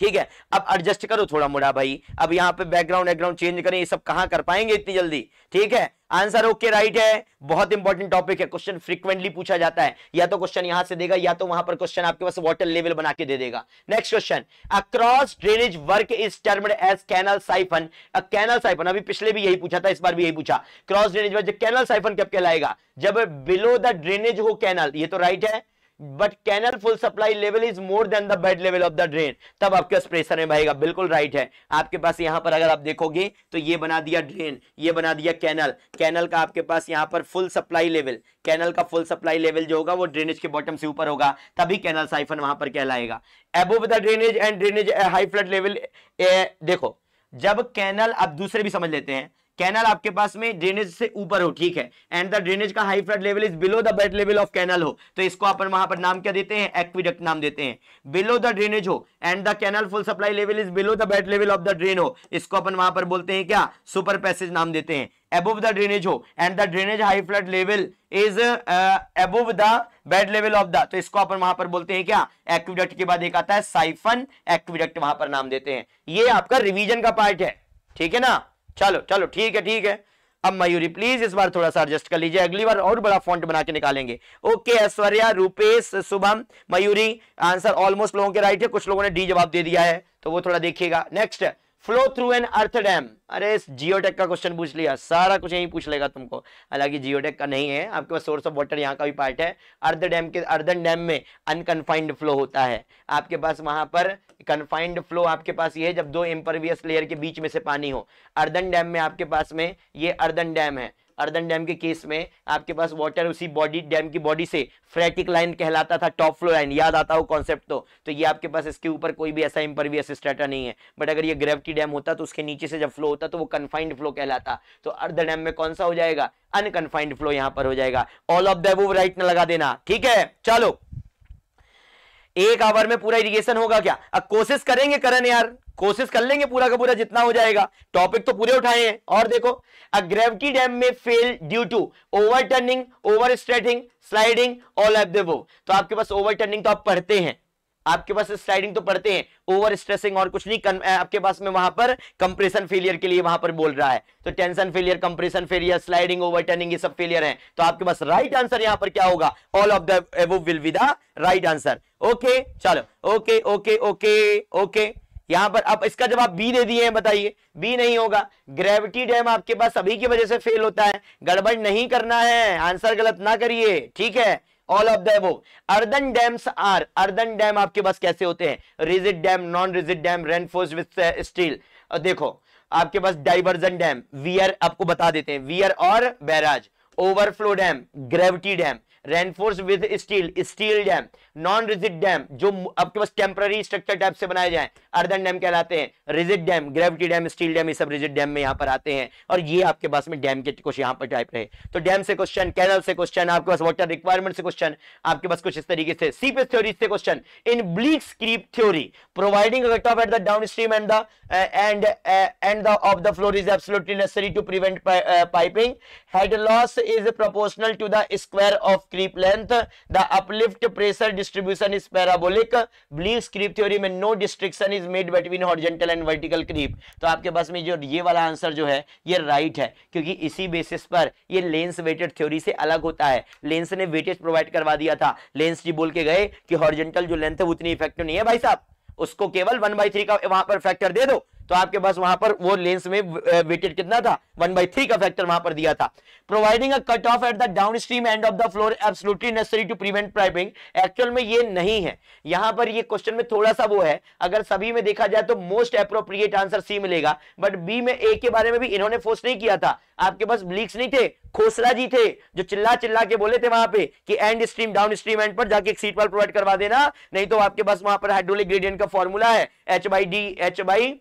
ठीक है अब एडजस्ट करो थोड़ा मोड़ा भाई अब यहाँ पे बैकग्राउंड बैकग्राउंड चेंज करें ये सब कहा कर पाएंगे इतनी जल्दी ठीक है आंसर ओके राइट है बहुत इंपॉर्टेंट टॉपिक है क्वेश्चन फ्रीक्वेंटली पूछा जाता है या तो क्वेश्चन यहां से देगा या तो वहां पर क्वेश्चन आपके पास वाटर लेवल बना के दे देगा next question across drainage work is term as canal siphon canal siphon अभी पिछले भी यही पूछा था इस बार भी यही पूछा cross drainage work canal siphon कब कहलाएगा जब बिलो द ड्रेनेज हो कैनल ये तो राइट है but canal full supply level is more than the bed level of the drain तब आपके पास प्रेशर में बहेगा बिल्कुल राइट है आपके पास यहां पर अगर आप देखोगे तो ये बना दिया ड्रेन ये बना दिया कैनल कैनल का आपके पास यहां पर फुल सप्लाई लेवल कैनल का फुल सप्लाई लेवल जो होगा वो ड्रेनेज के बॉटम से ऊपर होगा तभी कैनल साइफन वहां पर कहलाएगा above the drainage and drainage high flood level देखो जब कैनल आप दूसरे भी समझ लेते हैं कैनल आपके पास में ड्रेनेज से ऊपर हो ठीक है एंड द ड्रेनेज का high flood level is below the bed level of canal हो तो इसको अपन वहां पर नाम क्या देते हैं एक्विडक्ट नाम देते हैं बिलो द ड्रेनेज हो and the canal full supply level is below the bed level of the drain हो इसको अपन वहां पर बोलते हैं क्या सुपर पैसेज नाम देते हैं above द ड्रेनेज हो and the drainage high flood level is uh, the the level of the तो इसको अपन वहां पर बोलते हैं क्या एक्विडक्ट के बाद एक आता है साइफन एक्विडक्ट वहां पर नाम देते हैं ये आपका रिविजन का पार्ट है ठीक है ना चलो चलो ठीक है ठीक है अब मयूरी प्लीज इस बार थोड़ा सा एडजस्ट कर लीजिए अगली बार और बड़ा फॉन्ट बना के निकालेंगे okay Aishwarya Rupesh Shubham Mayuri answer almost लोगों के राइट है कुछ लोगों ने डी जवाब दे दिया है तो वो थोड़ा देखिएगा next flow through an earth dam अरे जियोटेक का क्वेश्चन पूछ लिया सारा कुछ यही पूछ लेगा तुमको हालांकि जियोटेक का नहीं है आपके पास सोर्स ऑफ वाटर यहाँ का भी पार्ट है अर्ध डैम के अर्धन डैम में अनकन्फाइंड फ्लो होता है आपके पास वहां पर कन्फाइंड फ्लो आपके पास ये है जब दो इम्परवियस लेयर के बीच में से पानी हो अर्धन डैम में आपके पास में ये अर्धन डैम है अर्दन डैम के केस में आपके पास वाटर उसी बॉडी डैम की बॉडी से फ्रेटिक लाइन कहलाता था टॉप फ्लो लाइन याद आता हो कॉन्सेप्ट तो तो ये आपके पास इसके ऊपर कोई भी ऐसा इंपरवियस स्ट्रेटा नहीं है बट अगर ये ग्रेविटी डैम होता तो उसके नीचे से जब फ्लो होता तो वो कन्फाइंड फ्लो कहलाता तो अर्ध डैम में कौन सा हो जाएगा अनकन्फाइंड फ्लो यहाँ पर हो जाएगा ऑल ऑफ द वो राइट ना लगा देना ठीक है चलो एक आवर में पूरा इरिगेशन होगा क्या अब कोशिश करेंगे करण यार कोशिश कर लेंगे पूरा का पूरा जितना हो जाएगा टॉपिक तो पूरे उठाए हैं और देखो अ ग्रेविटी डैम में fail due to overturning overstressing sliding all of the वो तो आपके पास ओवर टर्निंग तो आप पढ़ते हैं आपके पास स्लाइडिंग तो पढ़ते हैं ओवर स्ट्रेसिंग और कुछ नहीं आपके पास में वहां पर कंप्रेशन फेलियर के लिए वहां पर बोल रहा है तो tension failure compression failure sliding overturning ये सब फेलियर है तो आपके पास राइट आंसर यहां पर क्या होगा all of these with right answer okay चलो ओके ओके ओके ओके यहां पर अब इसका जवाब बी दे दिए हैं बताइए बी नहीं होगा ग्रेविटी डैम आपके पास सभी की वजह से फेल होता है गड़बड़ नहीं करना है आंसर गलत ना करिए ठीक है all of the earthen dams are earthen dam आपके पास कैसे होते हैं rigid dam non rigid dam reinforce with steel देखो आपके पास डाइवर्जन डैम वीयर आपको बता देते हैं वीयर और barrage overflow dam gravity dam reinforce with steel steel dam non rigid dam जो आपके पास टेम्पररी स्ट्रक्चर टाइप से बनाए जाए अर्दन डैम कहलाते हैं rigid dam gravity dam steel dam ये सब रिजिड डैम में यहाँ पर आते हैं और ये आपके पास में डैम के कुछ यहाँ पर टाइप रहे तो डैम से क्वेश्चन कैनल से क्वेश्चन आपके पास वाटर रिक्वायरमेंट से क्वेश्चन आपके पास कुछ इस तरीके से सीपेज थ्योरी से question in Bligh creep theory providing downstream end end end of the floor is absolutely necessary to prevent piping head loss is proportional to the square of creep length the uplift pressure distribution is parabolic Bleach creep theory में no distinction is made between horizontal and vertical creep तो आपके पास में जो ये वाला answer जो है ये राइट right है क्योंकि इसी बेसिस पर ये लेंस वेटेड थ्योरी से अलग होता है लेंस ने वेटेज प्रोवाइड करवा दिया था लेंस जी बोल के गए कि हॉरिजेंटल जो लेंथ है उतनी इफेक्टिव नहीं है भाई साहब उसको केवल वन बाई थ्री का वहां पर फैक्टर दे दो तो आपके पास वहां पर वो लेंस में वेटेड कितना था वन बाई थ्री का फैक्टर वहां पर दिया था providing a cut off at the downstream end of the floor absolutely necessary to prevent piping actual में ये नहीं है यहां पर ये क्वेश्चन में थोड़ा सा वो है अगर सभी में देखा जाए तो मोस्ट अप्रोप्रिएट आंसर सी मिलेगा बट बी में ए के बारे में भी इन्होंने फोर्स नहीं किया था आपके पास ब्लिक्स नहीं थे खोसला जी थे जो चिल्ला चिल्ला के बोले थे वहां पे कि end stream downstream end पर जाके एक सीट वाल प्रोवाइड करवा देना नहीं तो आपके पास वहां पर हाइड्रोलिक ग्रेडियंट का फॉर्मूला है H by D H by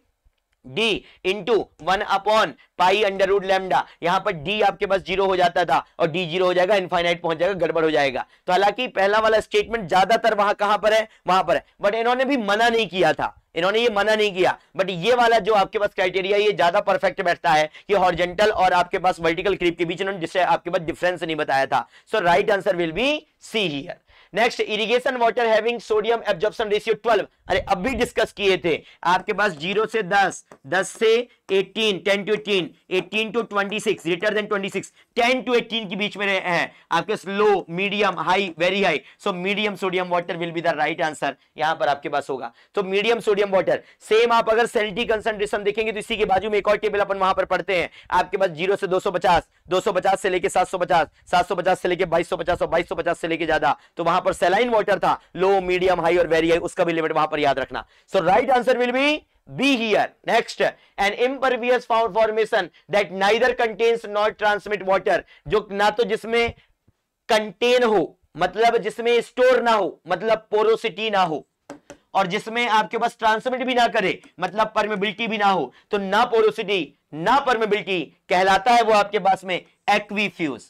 D into one upon pi under root lambda यहां पर डी आपके पास जीरो हो जाता था और डी जीरो हो जाएगा इनफाइनाइट पहुंच जाएगा गड़बड़ हो जाएगा तो हालांकि पहला वाला स्टेटमेंट ज्यादातर वहां कहां पर है वहां पर है बट इन्होंने भी मना नहीं किया था इन्होंने ये मना नहीं किया बट ये वाला जो आपके पास क्राइटेरिया ये ज्यादा परफेक्ट बैठता है कि हॉर्जेंटल और आपके पास वर्टिकल क्रीप के बीच इन्होंने जिससे आपके पास डिफरेंस नहीं बताया था so right answer will be C here next irrigation water having sodium absorption ratio 12 अरे अब भी डिस्कस किए थे आपके पास 0 से 10 10 से 18 10 to 18 18 to 26 greater than 26 10 to 18 के बीच में हैं आपके low medium high very high so medium sodium water will be the right answer यहां पर आपके पास होगा तो मीडियम सोडियम वाटर सेम आप अगर सेलिटी कंसंट्रेशन देखेंगे तो इसी के बाजू में एक और टेबल अपन वहां पर पढ़ते हैं आपके पास 0 से 250 250 से लेके 750 750 से लेके 2250 और 2250 से लेके ज्यादा तो वहां वहां पर सेलाइन वाटर था लो मीडियम हाई और वेरी हाई उसका भी लिमिट वहां पर याद रखना so right answer will be B here next an impervious formation that neither contains not transmit water जो ना तो जिसमें कंटेन हो मतलब जिसमें स्टोर ना हो मतलब पोरोसिटी ना हो और जिसमें आपके पास ट्रांसमिट भी ना करे मतलब परमेबिलिटी भी ना हो तो ना पोरोसिटी ना परमेबिलिटी कहलाता है वो आपके पास में एक्वीफ्यूज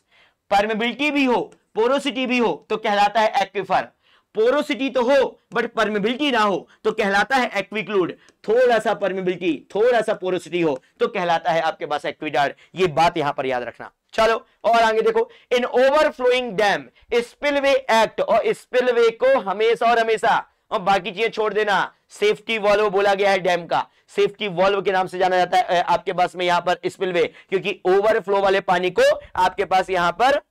परमेबिलिटी भी हो पोरोसिटी भी हो तो कहलाता है एक्विफर पोरोसिटी तो हो बट परमिबिलिटी ना हो तो कहलाता है एक्विक्लूड थोड़ा सा परमिबिलिटी थोड़ा सा पोरोसिटी हो तो कहलाता है आपके पास एक्विडार्ड ये बात यहां पर याद रखना चलो और आगे देखो in overflowing dam spillway act और स्पिलवे को हमेशा और हमेशा और बाकी चीजें छोड़ देना सेफ्टी वॉल्व बोला गया है डैम का सेफ्टी वॉल्व के नाम से जाना जाता है आपके पास में यहां पर स्पिलवे क्योंकि ओवरफ्लो वाले पानी को आपके पास यहां पर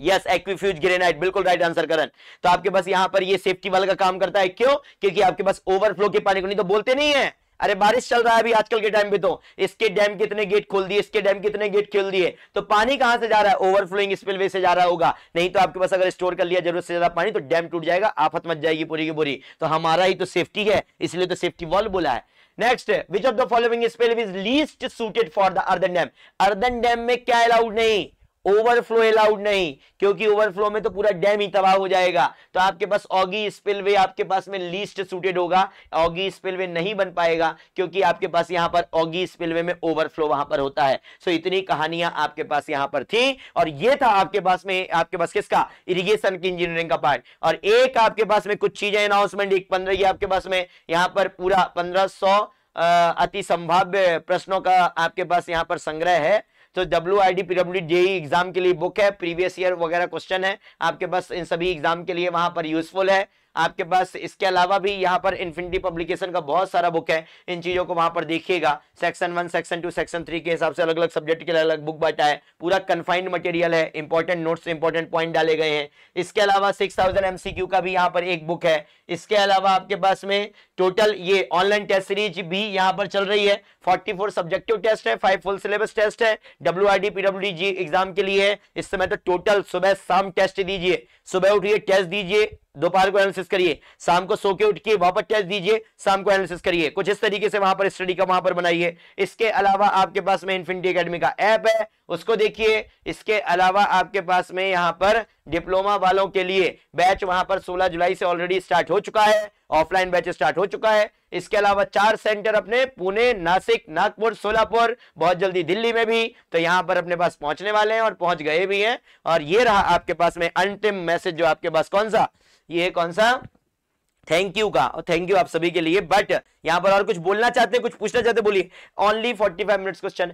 यस एक्विफ्यूज ग्रेनाइट बिल्कुल राइट आंसर करण तो आपके पास यहां पर ये सेफ्टी वाल का काम करता है क्यों क्योंकि आपके पास ओवरफ्लो के पानी को नहीं तो बोलते नहीं है अरे बारिश चल रहा है अभी आजकल के टाइम पे तो इसके डैम कितने गेट खोल दिए इसके डैम कितने गेट खोल दिए तो पानी कहां से जा रहा है ओवरफ्लोइंग स्पिलवे से जा रहा होगा नहीं तो आपके पास अगर स्टोर कर लिया जरूरत से ज्यादा पानी तो डैम टूट जाएगा आफत मच जाएगी पूरी की पूरी तो हमारा ही तो सेफ्टी है इसलिए तो सेफ्टी वॉल बोला है next which of the following spill is least suited for the earthen dam earthen dam में क्या अलाउड नहीं ओवरफ्लो अलाउड नहीं क्योंकि ओवरफ्लो में तो पूरा डैम ही तबाह हो जाएगा तो आपके पास ऑगी स्पिलवे आपके पास में लीस्ट सूटेड होगा ऑगी स्पिलवे नहीं बन पाएगा क्योंकि आपके पास यहां पर ऑगी स्पिलवे में ओवरफ्लो वहां पर होता है सो so, इतनी कहानियां आपके पास यहां पर थी और ये था आपके पास में आपके पास किसका इरिगेशन की इंजीनियरिंग का पार्ट और एक आपके पास में कुछ चीजें अनाउंसमेंट एक पंद्रह आपके पास में यहां पर पूरा पंद्रह अति संभाव्य प्रश्नों का आपके पास यहाँ पर संग्रह है तो W I D PW D exam के लिए बुक है प्रीवियस ईयर वगैरह क्वेश्चन है आपके पास इन सभी एग्जाम के लिए वहां पर यूजफुल है आपके पास इसके अलावा भी यहाँ पर इन्फिनिटी पब्लिकेशन का बहुत सारा बुक है इन चीज़ों को वहां पर देखिएगा section one section two section three के हिसाब से अलग अलग सब्जेक्ट के अलग अलग बुक बांटा है पूरा कन्फाइंड मटेरियल है इंपॉर्टेंट नोट्स इंपॉर्टेंट पॉइंट डाले गए हैं इसके अलावा सिक्स थाउजेंड का भी यहाँ पर एक बुक है इसके अलावा आपके पास में टोटल ये ऑनलाइन टेस्ट सीरीज भी यहाँ पर चल रही है 44 सब्जेक्टिव टेस्ट है फाइव फुल सिलेबस टेस्ट है W R D G exam के लिए है इस समय तो टोटल सुबह शाम टेस्ट दीजिए सुबह उठिए टेस्ट दीजिए दोपहर को एनालिसिस करिए शाम को सो के उठ के वापस टेस्ट दीजिए शाम को एनालिसिस करिए कुछ इस तरीके से वहां पर स्टडी का वहां पर बनाइए इसके अलावा आपके पास में इन्फिनिटी अकेडमी का ऐप है उसको देखिए इसके अलावा आपके पास में यहाँ पर डिप्लोमा वालों के लिए बैच वहां पर 16 जुलाई से ऑलरेडी स्टार्ट हो चुका है ऑफलाइन बैच स्टार्ट हो चुका है इसके अलावा चार सेंटर अपने पुणे नासिक नागपुर सोलापुर बहुत जल्दी दिल्ली में भी तो यहाँ पर अपने पास पहुंचने वाले हैं और पहुंच गए भी हैं और ये रहा आपके पास में अंतिम मैसेज जो आपके पास कौन सा ये है कौन सा थैंक यू का और थैंक यू आप सभी के लिए बट यहां पर और कुछ बोलना चाहते हैं कुछ पूछना चाहते बोलिए only forty five minutes question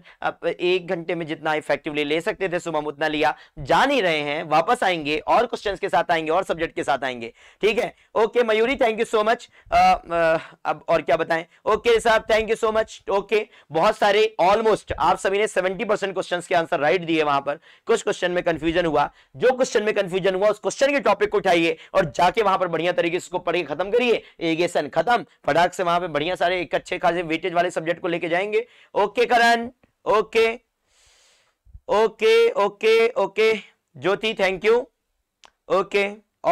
एक घंटे में जितना इफेक्टिवली ले सकते थे सुबह उतना लिया जा नहीं रहे हैं वापस आएंगे और क्वेश्चन के साथ आएंगे और सब्जेक्ट के साथ आएंगे ठीक है okay Mayuri thank you so much अब और क्या बताएं ओके साहब thank you so much okay बहुत सारे ऑलमोस्ट आप सभी ने सेवेंटी परसेंट क्वेश्चन के आंसर राइट दिए वहां पर कुछ क्वेश्चन में कंफ्यूजन हुआ जो क्वेश्चन में कंफ्यूजन हुआ उस क्वेश्चन के टॉपिक को उठाइए और जाके वहां पर बढ़िया तरीके से उसको पढ़ खत्म करिए एगेशन खत्म फटाक से वहां पर बढ़िया सारे एक अच्छे खासे वेटेज वाले सब्जेक्ट को लेके जाएंगे okay Karan okay okay okay okay Jyoti thank you okay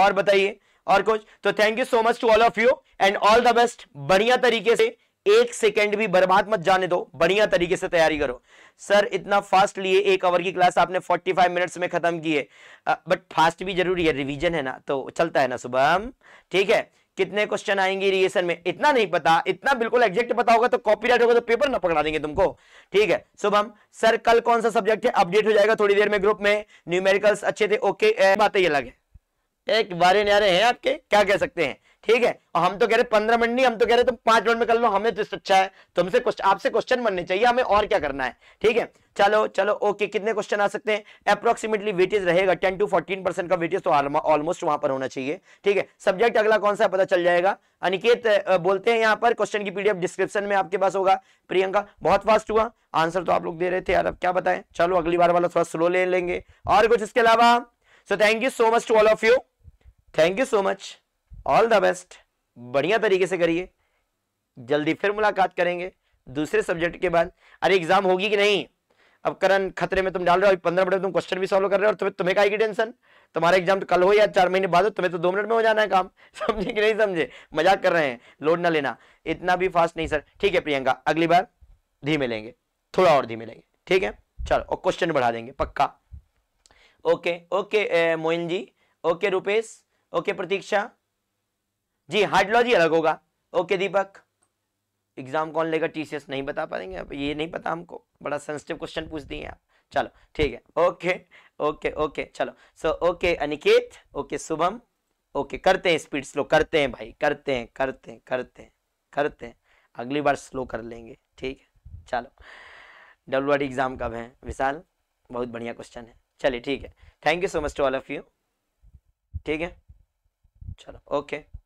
और बताइए और कुछ तो thank you so much to all of you and all the best बढ़िया तरीके से एक सेकेंड भी बर्बाद मत जाने दो बढ़िया तरीके से तैयारी करो सर इतना फास्ट लिए एक आवर की क्लास आपने 45 मिनट्स में खत्म की है बट फास्ट भी जरूरी है रिवीजन है ना तो चलता है ना सुबह ठीक है कितने क्वेश्चन आएंगे रिएशन में इतना नहीं पता इतना बिल्कुल एग्जैक्ट पता होगा तो कॉपीराइट होगा तो पेपर ना पकड़ा देंगे तुमको ठीक है शुभम सर कल कौन सा सब्जेक्ट है अपडेट हो जाएगा थोड़ी देर में ग्रुप में न्यूमेरिकल्स अच्छे थे ओके बातें अलग है एक बारे न्यारे हैं आपके क्या कह सकते हैं ठीक है और हम तो कह रहे पंद्रह मिनट नहीं हम तो कह रहे तुम पांच मिनट में कर लो हमें तो अच्छा है तुमसे आपसे क्वेश्चन बनने चाहिए हमें और क्या करना है ठीक है चलो चलो ओके कितने क्वेश्चन आ सकते हैं अप्रोक्सीमेटली वेटेज रहेगा टेन टू फोर्टीन परसेंट का वेटेज तो ऑलमोस्ट वहां पर होना चाहिए ठीक है सब्जेक्ट अगला कौन सा पता चल जाएगा अनिकेत बोलते हैं यहाँ पर क्वेश्चन की पीडीएफ डिस्क्रिप्शन में आपके पास होगा प्रियंका बहुत फास्ट हुआ आंसर तो आप लोग दे रहे थे यार अब क्या बताएं चलो अगली बार वाला थोड़ा स्लो ले लेंगे और कुछ इसके अलावा so thank you so much to all of you thank you so much all the best बढ़िया तरीके से करिए जल्दी फिर मुलाकात करेंगे दूसरे सब्जेक्ट के बाद अरे एग्जाम होगी कि नहीं अब करण खतरे में तुम डाल रहे हो पंद्रह मिनट में तुम क्वेश्चन भी सॉल्व कर रहे हो और तुम्हें तुम्हें का टेंशन तुम्हारा एग्जाम तो कल हो या चार महीने बाद हो तुम्हें तो दो मिनट में हो जाना है काम समझे कि नहीं समझे मजाक कर रहे हैं लोड ना लेना इतना भी फास्ट नहीं सर ठीक है प्रियंका अगली बार धीमे लेंगे थोड़ा और धीमे लेंगे ठीक है चलो और क्वेश्चन बढ़ा देंगे पक्का okay okay Moin ji okay Rupesh okay Pratiksha ji hydrology अलग होगा ओके दीपक एग्जाम कौन लेगा टीसीएस नहीं बता पाएंगे आप ये नहीं पता हमको बड़ा सेंसिटिव क्वेश्चन पूछ दिए आप चलो ठीक है ओके ओके ओके चलो so okay Aniket okay Shubham okay करते हैं स्पीड स्लो करते हैं भाई करते हैं करते हैं करते हैं करते हैं अगली बार स्लो कर लेंगे ठीक है चलो डब्ल्यू एग्जाम कब है विशाल बहुत बढ़िया क्वेश्चन है चलिए ठीक है thank you so much to all of you ठीक है चलो ओके